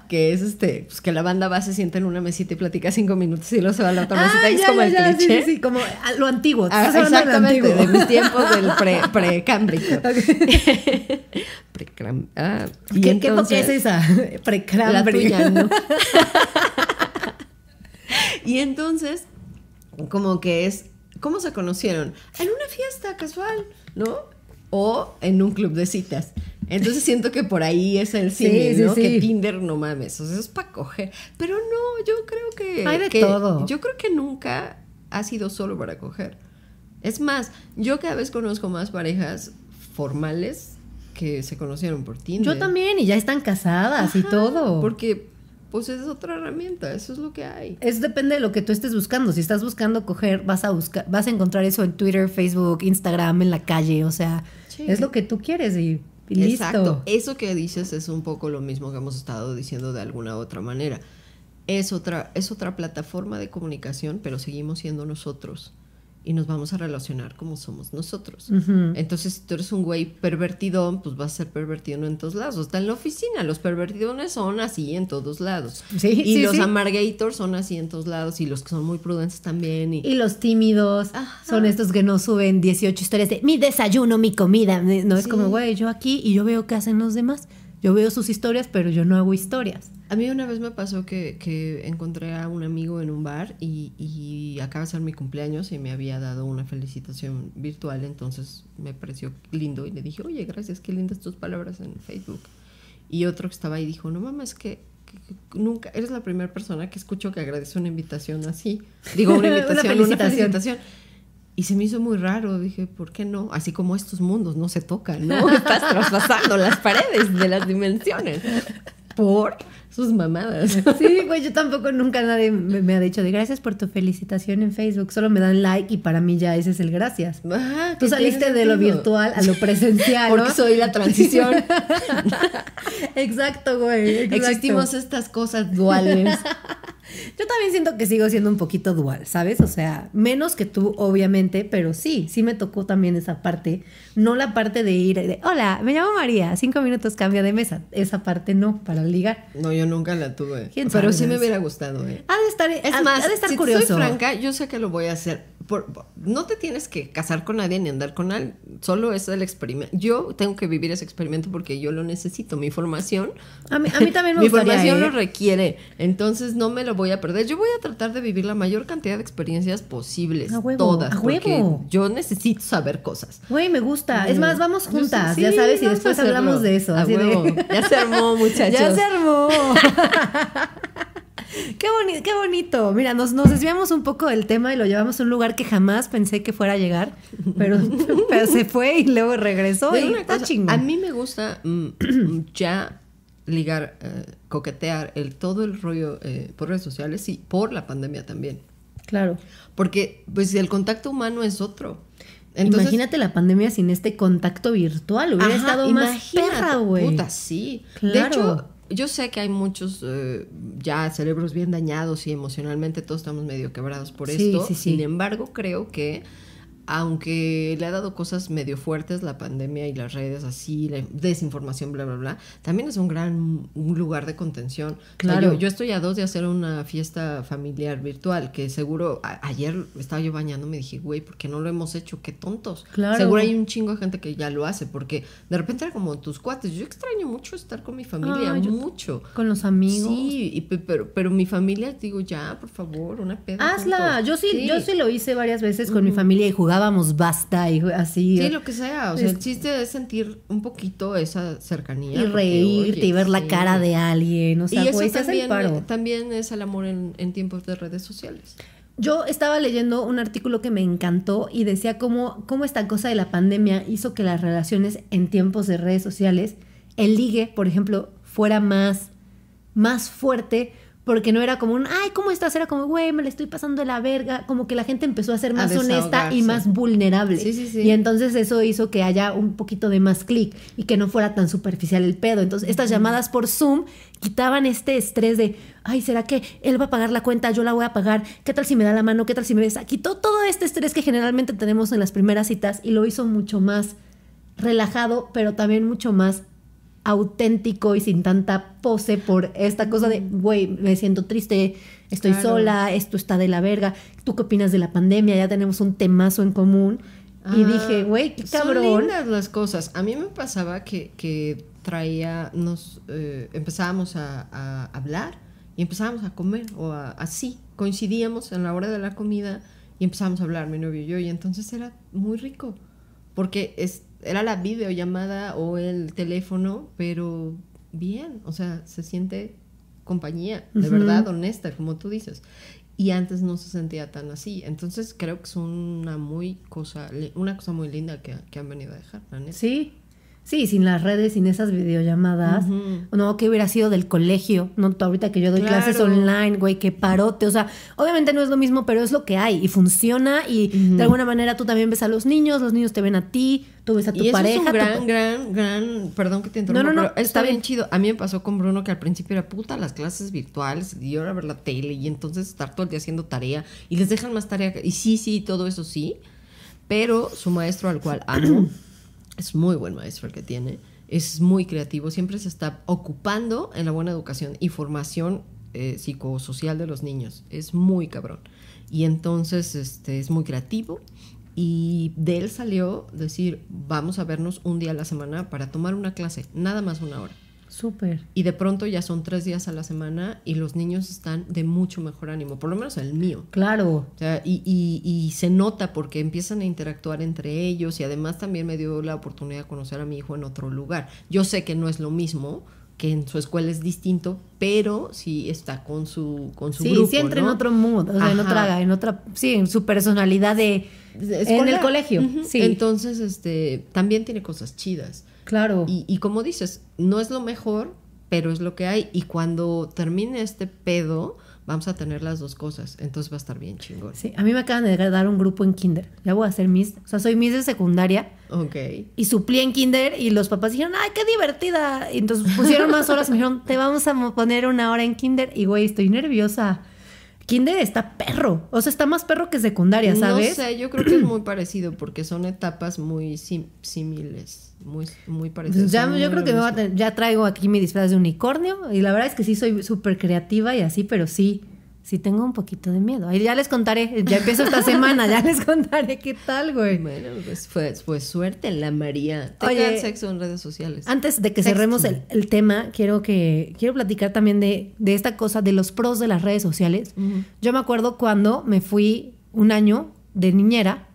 que es este, pues que la banda va, se sienta en una mesita y platica cinco minutos y luego se va a la otra mesita, ah, es como el cliché. Sí, sí, como ah, lo antiguo. Ah, exactamente, de, mis tiempos del pre-cámbrico. Pre okay. ¿Qué, es esa? pre La ¿no? y entonces, como que es, ¿cómo se conocieron? En una fiesta casual, ¿no? o en un club de citas. Entonces siento que por ahí es el cine, ¿no? Que Tinder no mames, o sea, es para coger. Pero no, yo creo que. Hay de todo. Yo creo que nunca ha sido solo para coger. Es más, yo cada vez conozco más parejas formales que se conocieron por Tinder. Yo también, y ya están casadas y todo. Porque pues es otra herramienta, eso es lo que hay. Es depende de lo que tú estés buscando. Si estás buscando coger, vas a buscar, vas a encontrar eso en Twitter, Facebook, Instagram, en la calle, o sea, es lo que tú quieres y, Exacto. Eso que dices es un poco lo mismo que hemos estado diciendo de alguna otra manera. Es otra, es otra plataforma de comunicación, pero seguimos siendo nosotros y nos vamos a relacionar como somos nosotros. Entonces, si tú eres un güey pervertidón, pues vas a ser pervertido en todos lados. Está en la oficina, los pervertidones son así en todos lados. y los amargators son así en todos lados y los que son muy prudentes también. Y, los tímidos son estos que no suben 18 historias de mi desayuno, mi comida. No es como, güey, yo aquí y yo veo qué hacen los demás. Yo veo sus historias, pero yo no hago historias. A mí una vez me pasó que, encontré a un amigo en un bar y, acaba de ser mi cumpleaños y me había dado una felicitación virtual, entonces me pareció lindo y le dije, oye, gracias, qué lindas tus palabras en Facebook. Y otro que estaba ahí dijo, no mames, que, que, nunca, eres la primera persona que escucho que agradece una invitación así. Digo, una invitación, una, una felicitación. Y se me hizo muy raro, dije, ¿por qué no? Así como estos mundos no se tocan, ¿no? Estás traspasando las paredes de las dimensiones. Por sus mamadas. Sí, güey, yo tampoco nunca nadie me, ha dicho de gracias por tu felicitación en Facebook. Solo me dan like y para mí ya ese es el gracias. Tú saliste de lo virtual a lo presencial. Porque soy la transición. exacto, güey. Existimos estas cosas duales. Yo también siento que sigo siendo un poquito dual, ¿sabes? O sea, menos que tú, obviamente, pero sí, sí me tocó también esa parte. No la parte de ir de, hola, me llamo María, cinco minutos cambia de mesa. Esa parte no, para ligar. No, yo nunca la tuve. pero sí me hubiera gustado. ¿eh? Ha de estar, es más, curioso. Soy franca, yo sé que lo voy a hacer. no te tienes que casar con nadie ni andar con alguien. Solo es el experimento. Yo tengo que vivir ese experimento porque yo lo necesito. Mi formación. A mí, también me Mi formación lo ¿eh? requiere. Entonces no me lo voy a perder. Yo voy a tratar de vivir la mayor cantidad de experiencias posibles. todas. Porque yo necesito saber cosas. Güey, me gusta. Es más, vamos juntas. ya sabes, y después hablamos de eso. Ya se armó, muchachos. Ya se armó. qué, qué bonito. Mira, nos, desviamos un poco del tema y lo llevamos a un lugar que jamás pensé que fuera a llegar, pero, se fue y luego regresó. Y a mí me gusta mm, ya ligar, eh, coquetear el todo el rollo eh, por redes sociales y por la pandemia también. Claro. Porque pues el contacto humano es otro. imagínate la pandemia sin este contacto virtual. Hubiera estado más perra, güey. sí. De hecho, yo sé que hay muchos eh, ya cerebros bien dañados y emocionalmente todos estamos medio quebrados por esto. Sin embargo, creo que aunque le ha dado cosas medio fuertes la pandemia y las redes así, desinformación, bla, bla, bla, también es un gran un lugar de contención. Claro. yo, estoy a dos de hacer una fiesta familiar virtual, que seguro ayer estaba yo bañando me dije, güey, ¿por qué no lo hemos hecho? Qué tontos. Claro. Seguro hay un chingo de gente que ya lo hace, porque de repente era como tus cuates. Yo extraño mucho estar con mi familia, ah, mucho. Con los amigos. Sí, pero, mi familia, digo, ya, por favor, una peda. Hazla. Yo sí, yo sí lo hice varias veces con mi familia y jugaba vamos basta y así. Sí, lo que sea. O sea, el chiste es sentir un poquito esa cercanía. Y reírte y ver la cara de alguien. O sea, y eso también, es el también es el amor en, tiempos de redes sociales. Yo estaba leyendo un artículo que me encantó y decía cómo, esta cosa de la pandemia hizo que las relaciones en tiempos de redes sociales, el ligue, por ejemplo, fuera más, más fuerte porque no era como un, ay, ¿cómo estás? Era como, güey, me le estoy pasando de la verga. Como que la gente empezó a ser más honesta y más vulnerable. Sí, sí, sí. Y entonces eso hizo que haya un poquito de más clic y que no fuera tan superficial el pedo. Entonces, estas llamadas por Zoom quitaban este estrés de, ay, ¿será que él va a pagar la cuenta? Yo la voy a pagar. ¿Qué tal si me da la mano? ¿Qué tal si me besa? Quitó todo este estrés que generalmente tenemos en las primeras citas y lo hizo mucho más relajado, pero también mucho más auténtico y sin tanta pose por esta cosa de, güey, me siento triste, estoy sola, esto está de la verga, ¿tú qué opinas de la pandemia? Ya tenemos un temazo en común. y ah, dije, güey, qué cabrón. Son lindas las cosas. A mí me pasaba que, que traía, nos eh, empezábamos a, hablar y empezábamos a comer, o así, coincidíamos en la hora de la comida y empezábamos a hablar, mi novio y yo, y entonces era muy rico, porque es, era la videollamada o el teléfono, pero bien, o sea, se siente compañía, de verdad, honesta, como tú dices. Y antes no se sentía tan así. Entonces creo que es una muy cosa, una cosa muy linda que, que han venido a dejar, Sí, Sí, sin las redes, sin esas videollamadas. No, que hubiera sido del colegio. No, ahorita que yo doy clases online, güey, qué parote. O sea, obviamente no es lo mismo, pero es lo que hay y funciona. Y de alguna manera tú también ves a los niños, los niños te ven a ti, tú ves a tu y eso pareja. Es un gran, gran, gran. Perdón que te interrumpa, no, no, no, pero está bien, chido. A mí me pasó con Bruno que al principio era puta las clases virtuales y ahora ver la tele y entonces estar todo el día haciendo tarea y les dejan más tarea. Y sí, sí, todo eso sí. Pero su maestro, al cual amo. Es muy buen maestro el que tiene. Es muy creativo. Siempre se está ocupando en la buena educación y formación eh, psicosocial de los niños. Es muy cabrón. Y entonces este, es muy creativo. Y de él salió decir, vamos a vernos un día a la semana para tomar una clase, nada más una hora. Y de pronto ya son tres días a la semana y los niños están de mucho mejor ánimo, por lo menos el mío. Claro. y, se nota porque empiezan a interactuar entre ellos y además también me dio la oportunidad de conocer a mi hijo en otro lugar. Yo sé que no es lo mismo, que en su escuela es distinto, pero sí está con su, con su grupo. Sí, entra en otro mood, en otra, en otra, sí, en su personalidad de, en el colegio. sí. Entonces, este, también tiene cosas chidas. Claro. Y, como dices, no es lo mejor, pero es lo que hay. Y cuando termine este pedo, vamos a tener las dos cosas. Entonces va a estar bien chingón. Sí, a mí me acaban de dar un grupo en kinder. Ya voy a ser Miss. O sea, soy Miss de secundaria. Ok. Y suplí en kinder y los papás dijeron, ¡ay, qué divertida! Y entonces pusieron más horas y me dijeron, te vamos a poner una hora en kinder. Y güey, estoy nerviosa kinder está perro. O sea, está más perro que secundaria, ¿sabes? No sé, yo creo que es muy parecido porque son etapas muy similes. Muy, muy parecidas. Ya, yo creo que me a tener, ya traigo aquí mi disfraz de unicornio y la verdad es que sí soy súper creativa y así, pero sí sí tengo un poquito de miedo. Ahí ya les contaré, ya empiezo esta semana, ya les contaré qué tal, güey. Bueno, pues suerte en la María. Te sexo en redes sociales. Antes de que cerremos el, tema, quiero que quiero platicar también de, esta cosa de los pros de las redes sociales. Yo me acuerdo cuando me fui un año de niñera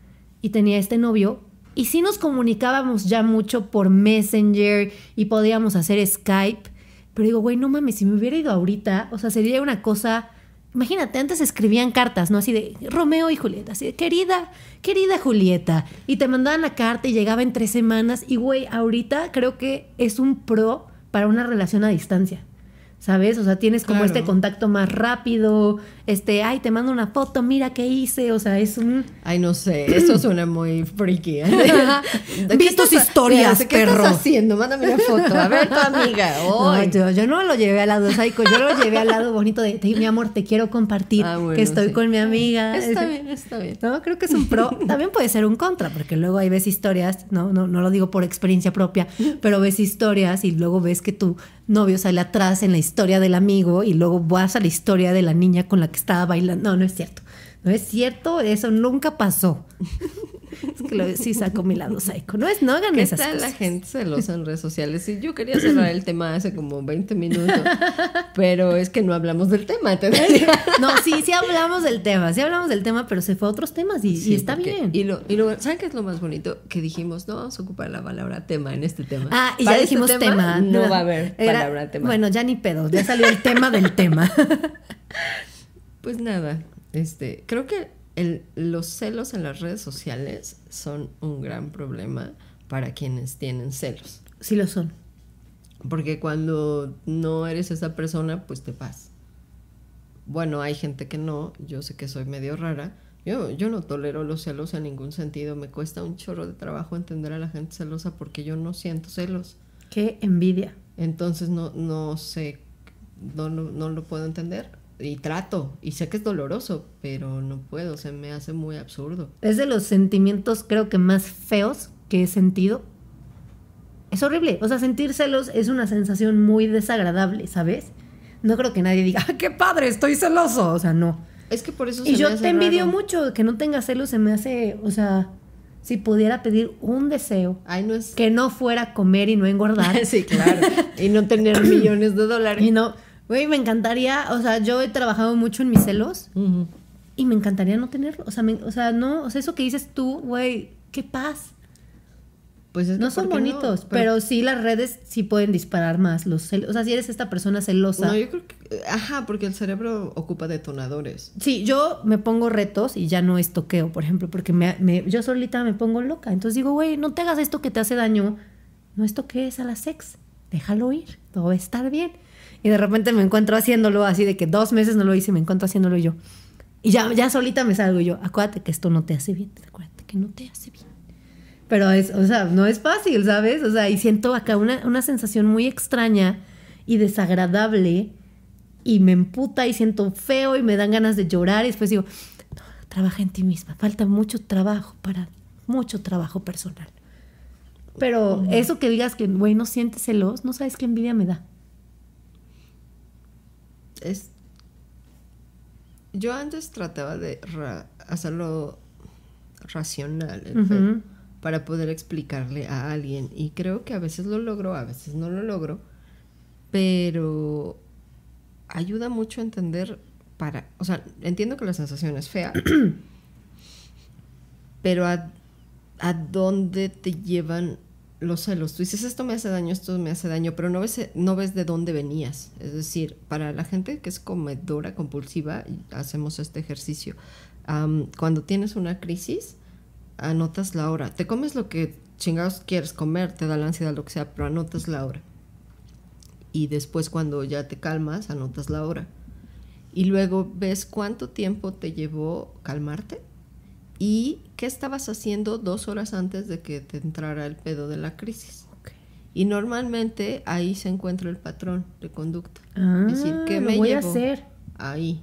y tenía este novio y sí nos comunicábamos ya mucho por Messenger y podíamos hacer Skype, pero digo, güey, no mames, si me hubiera ido ahorita, o sea, sería una cosa Imagínate, antes escribían cartas, ¿no? Así de Romeo y Julieta, así de querida, querida Julieta. Y te mandaban la carta y llegaba en tres semanas. Y güey, ahorita creo que es un pro para una relación a distancia. ¿sabes? O sea, tienes como este contacto más rápido, este, ay, te mando una foto, mira qué hice, o sea, es un... Ay, no sé, eso suena muy freaky. ¿eh? Vi tus historias, ¿qué perro. ¿Qué estás haciendo? Mándame una foto, a ver tu amiga. yo, no lo llevé al lado psycho, yo lo llevé al lado bonito de, mi amor, te quiero compartir ah, que estoy con mi amiga. Está este, bien, está bien. No, creo que es un pro, también puede ser un contra, porque luego ahí ves historias, no, no, no lo digo por experiencia propia, pero ves historias y luego ves que tú novio sale atrás en la historia del amigo y luego vas a la historia de la niña con la que estaba bailando. No, no es cierto. No es cierto, eso nunca pasó. Es que lo, sí saco mi lado psycho. No es, no hagan esas cosas. la gente celosa en redes sociales. Y yo quería cerrar el tema hace como 20 minutos, pero es que no hablamos del tema. no, sí, sí hablamos del tema. Sí hablamos del tema, pero se fue a otros temas y, está bien. Y, luego, ¿saben qué es lo más bonito? Que dijimos, no vamos a ocupar la palabra tema en este tema. Ah, y ya este dijimos tema, No, va a haber palabra tema. Bueno, ya ni pedo. Ya salió el tema del tema. Pues nada, este, creo que los celos en las redes sociales son un gran problema para quienes tienen celos. Sí lo son. Porque cuando no eres esa persona, pues te vas. Bueno, hay gente que no, yo sé que soy medio rara. Yo, yo no tolero los celos en ningún sentido. Me cuesta un chorro de trabajo entender a la gente celosa porque yo no siento celos. Qué envidia. Entonces no, no sé, no lo puedo entender y trato, y sé que es doloroso, pero no puedo, se me hace muy absurdo. Es de los sentimientos creo que más feos que he sentido. Es horrible, o sea, sentir celos es una sensación muy desagradable, ¿sabes? No creo que nadie diga, ah, qué padre, estoy celoso, o sea, no. Es que por eso... Y se yo me hace te envidio mucho, que no tengas celos se me hace, o sea, si pudiera pedir un deseo que no fuera comer y no engordar. sí, claro. y no tener millones de dólares. Y no, Güey, me encantaría, o sea, yo he trabajado mucho en mis celos y me encantaría no tenerlo. O sea, o sea, no, o sea, eso que dices tú, güey, qué paz. Pues es no son bonitos, pero... sí las redes sí pueden disparar más los celos. O sea, si eres esta persona celosa. No, yo creo que. Eh, ajá, porque el cerebro ocupa detonadores. Sí, yo me pongo retos y ya no estoqueo, por ejemplo, porque me, yo solita me pongo loca. Entonces digo, güey, no te hagas esto que te hace daño. No estoques a la sex Déjalo ir. Todo va a estar bien. Y de repente me encuentro haciéndolo así de que dos meses no lo hice, me encuentro haciéndolo yo. Y ya, ya solita me salgo yo, acuérdate que esto no te hace bien, acuérdate que no te hace bien. Pero es, o sea, no es fácil, ¿sabes? O sea, y siento acá una, sensación muy extraña y desagradable y me emputa y siento feo y me dan ganas de llorar y después digo, no, trabaja en ti misma, falta mucho trabajo para, mucho trabajo personal. Pero eso que digas que, güey, no sientes celos, no sabes qué envidia me da. Yo antes trataba de hacerlo racional para poder explicarle a alguien y creo que a veces lo logro, a veces no lo logro, pero ayuda mucho a entender para, o sea, entiendo que la sensación es fea, pero a, a dónde te llevan los celos. Tú dices, esto me hace daño, esto me hace daño, pero no ves, no ves de dónde venías. Es decir, para la gente que es comedora compulsiva, hacemos este ejercicio. cuando tienes una crisis, anotas la hora. Te comes lo que chingados quieres comer, te da la ansiedad, lo que sea, pero anotas la hora. Y después cuando ya te calmas, anotas la hora. Y luego ves cuánto tiempo te llevó calmarte ¿Y qué estabas haciendo dos horas antes de que te entrara el pedo de la crisis? Y normalmente ahí se encuentra el patrón de conducta. es decir, ah, ¿qué me voy a hacer? Ahí.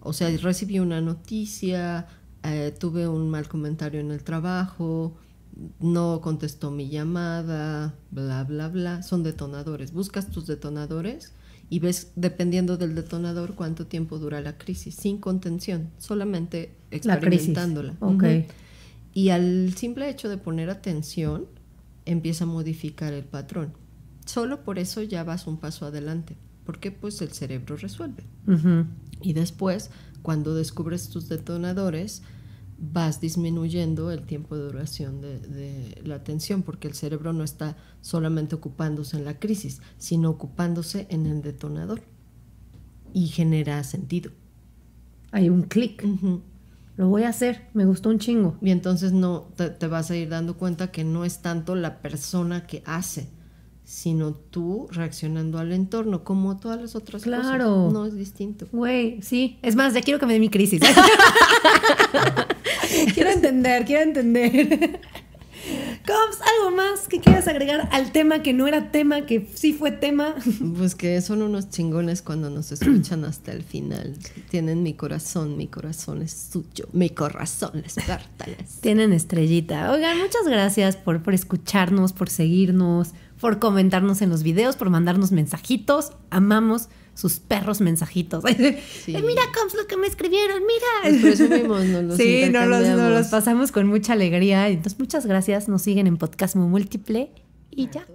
O sea, recibí una noticia, eh, tuve un mal comentario en el trabajo, no contestó mi llamada, bla, bla, bla. Son detonadores. Buscas tus detonadores y ves, dependiendo del detonador, cuánto tiempo dura la crisis, sin contención, solamente experimentándola. Y al simple hecho de poner atención, empieza a modificar el patrón. Solo por eso ya vas un paso adelante, porque pues el cerebro resuelve. Y después, cuando descubres tus detonadores, vas disminuyendo el tiempo de duración de, la atención, porque el cerebro no está solamente ocupándose en la crisis, sino ocupándose en el detonador y genera sentido. Hay un clic. Lo voy a hacer, me gustó un chingo. Y entonces no te, vas a ir dando cuenta que no es tanto la persona que hace, sino tú reaccionando al entorno, como todas las otras claro. cosas. No es distinto. Güey, sí. Es más, ya quiero que me dé mi crisis. quiero entender, quiero entender. Cops, ¿algo más que quieras agregar al tema que no era tema, que sí fue tema? Pues que son unos chingones cuando nos escuchan hasta el final. Tienen mi corazón, mi corazón es suyo, mi corazón les pertenece. Tienen estrellita. Oigan, muchas gracias por, por escucharnos, por seguirnos, por comentarnos en los videos, por mandarnos mensajitos. Amamos sus perros mensajitos. Eh, mira, Combs, lo que me escribieron, mira. los Sí, no los pasamos con mucha alegría. Entonces, muchas gracias. Nos siguen en Podcast Múltiple y ya.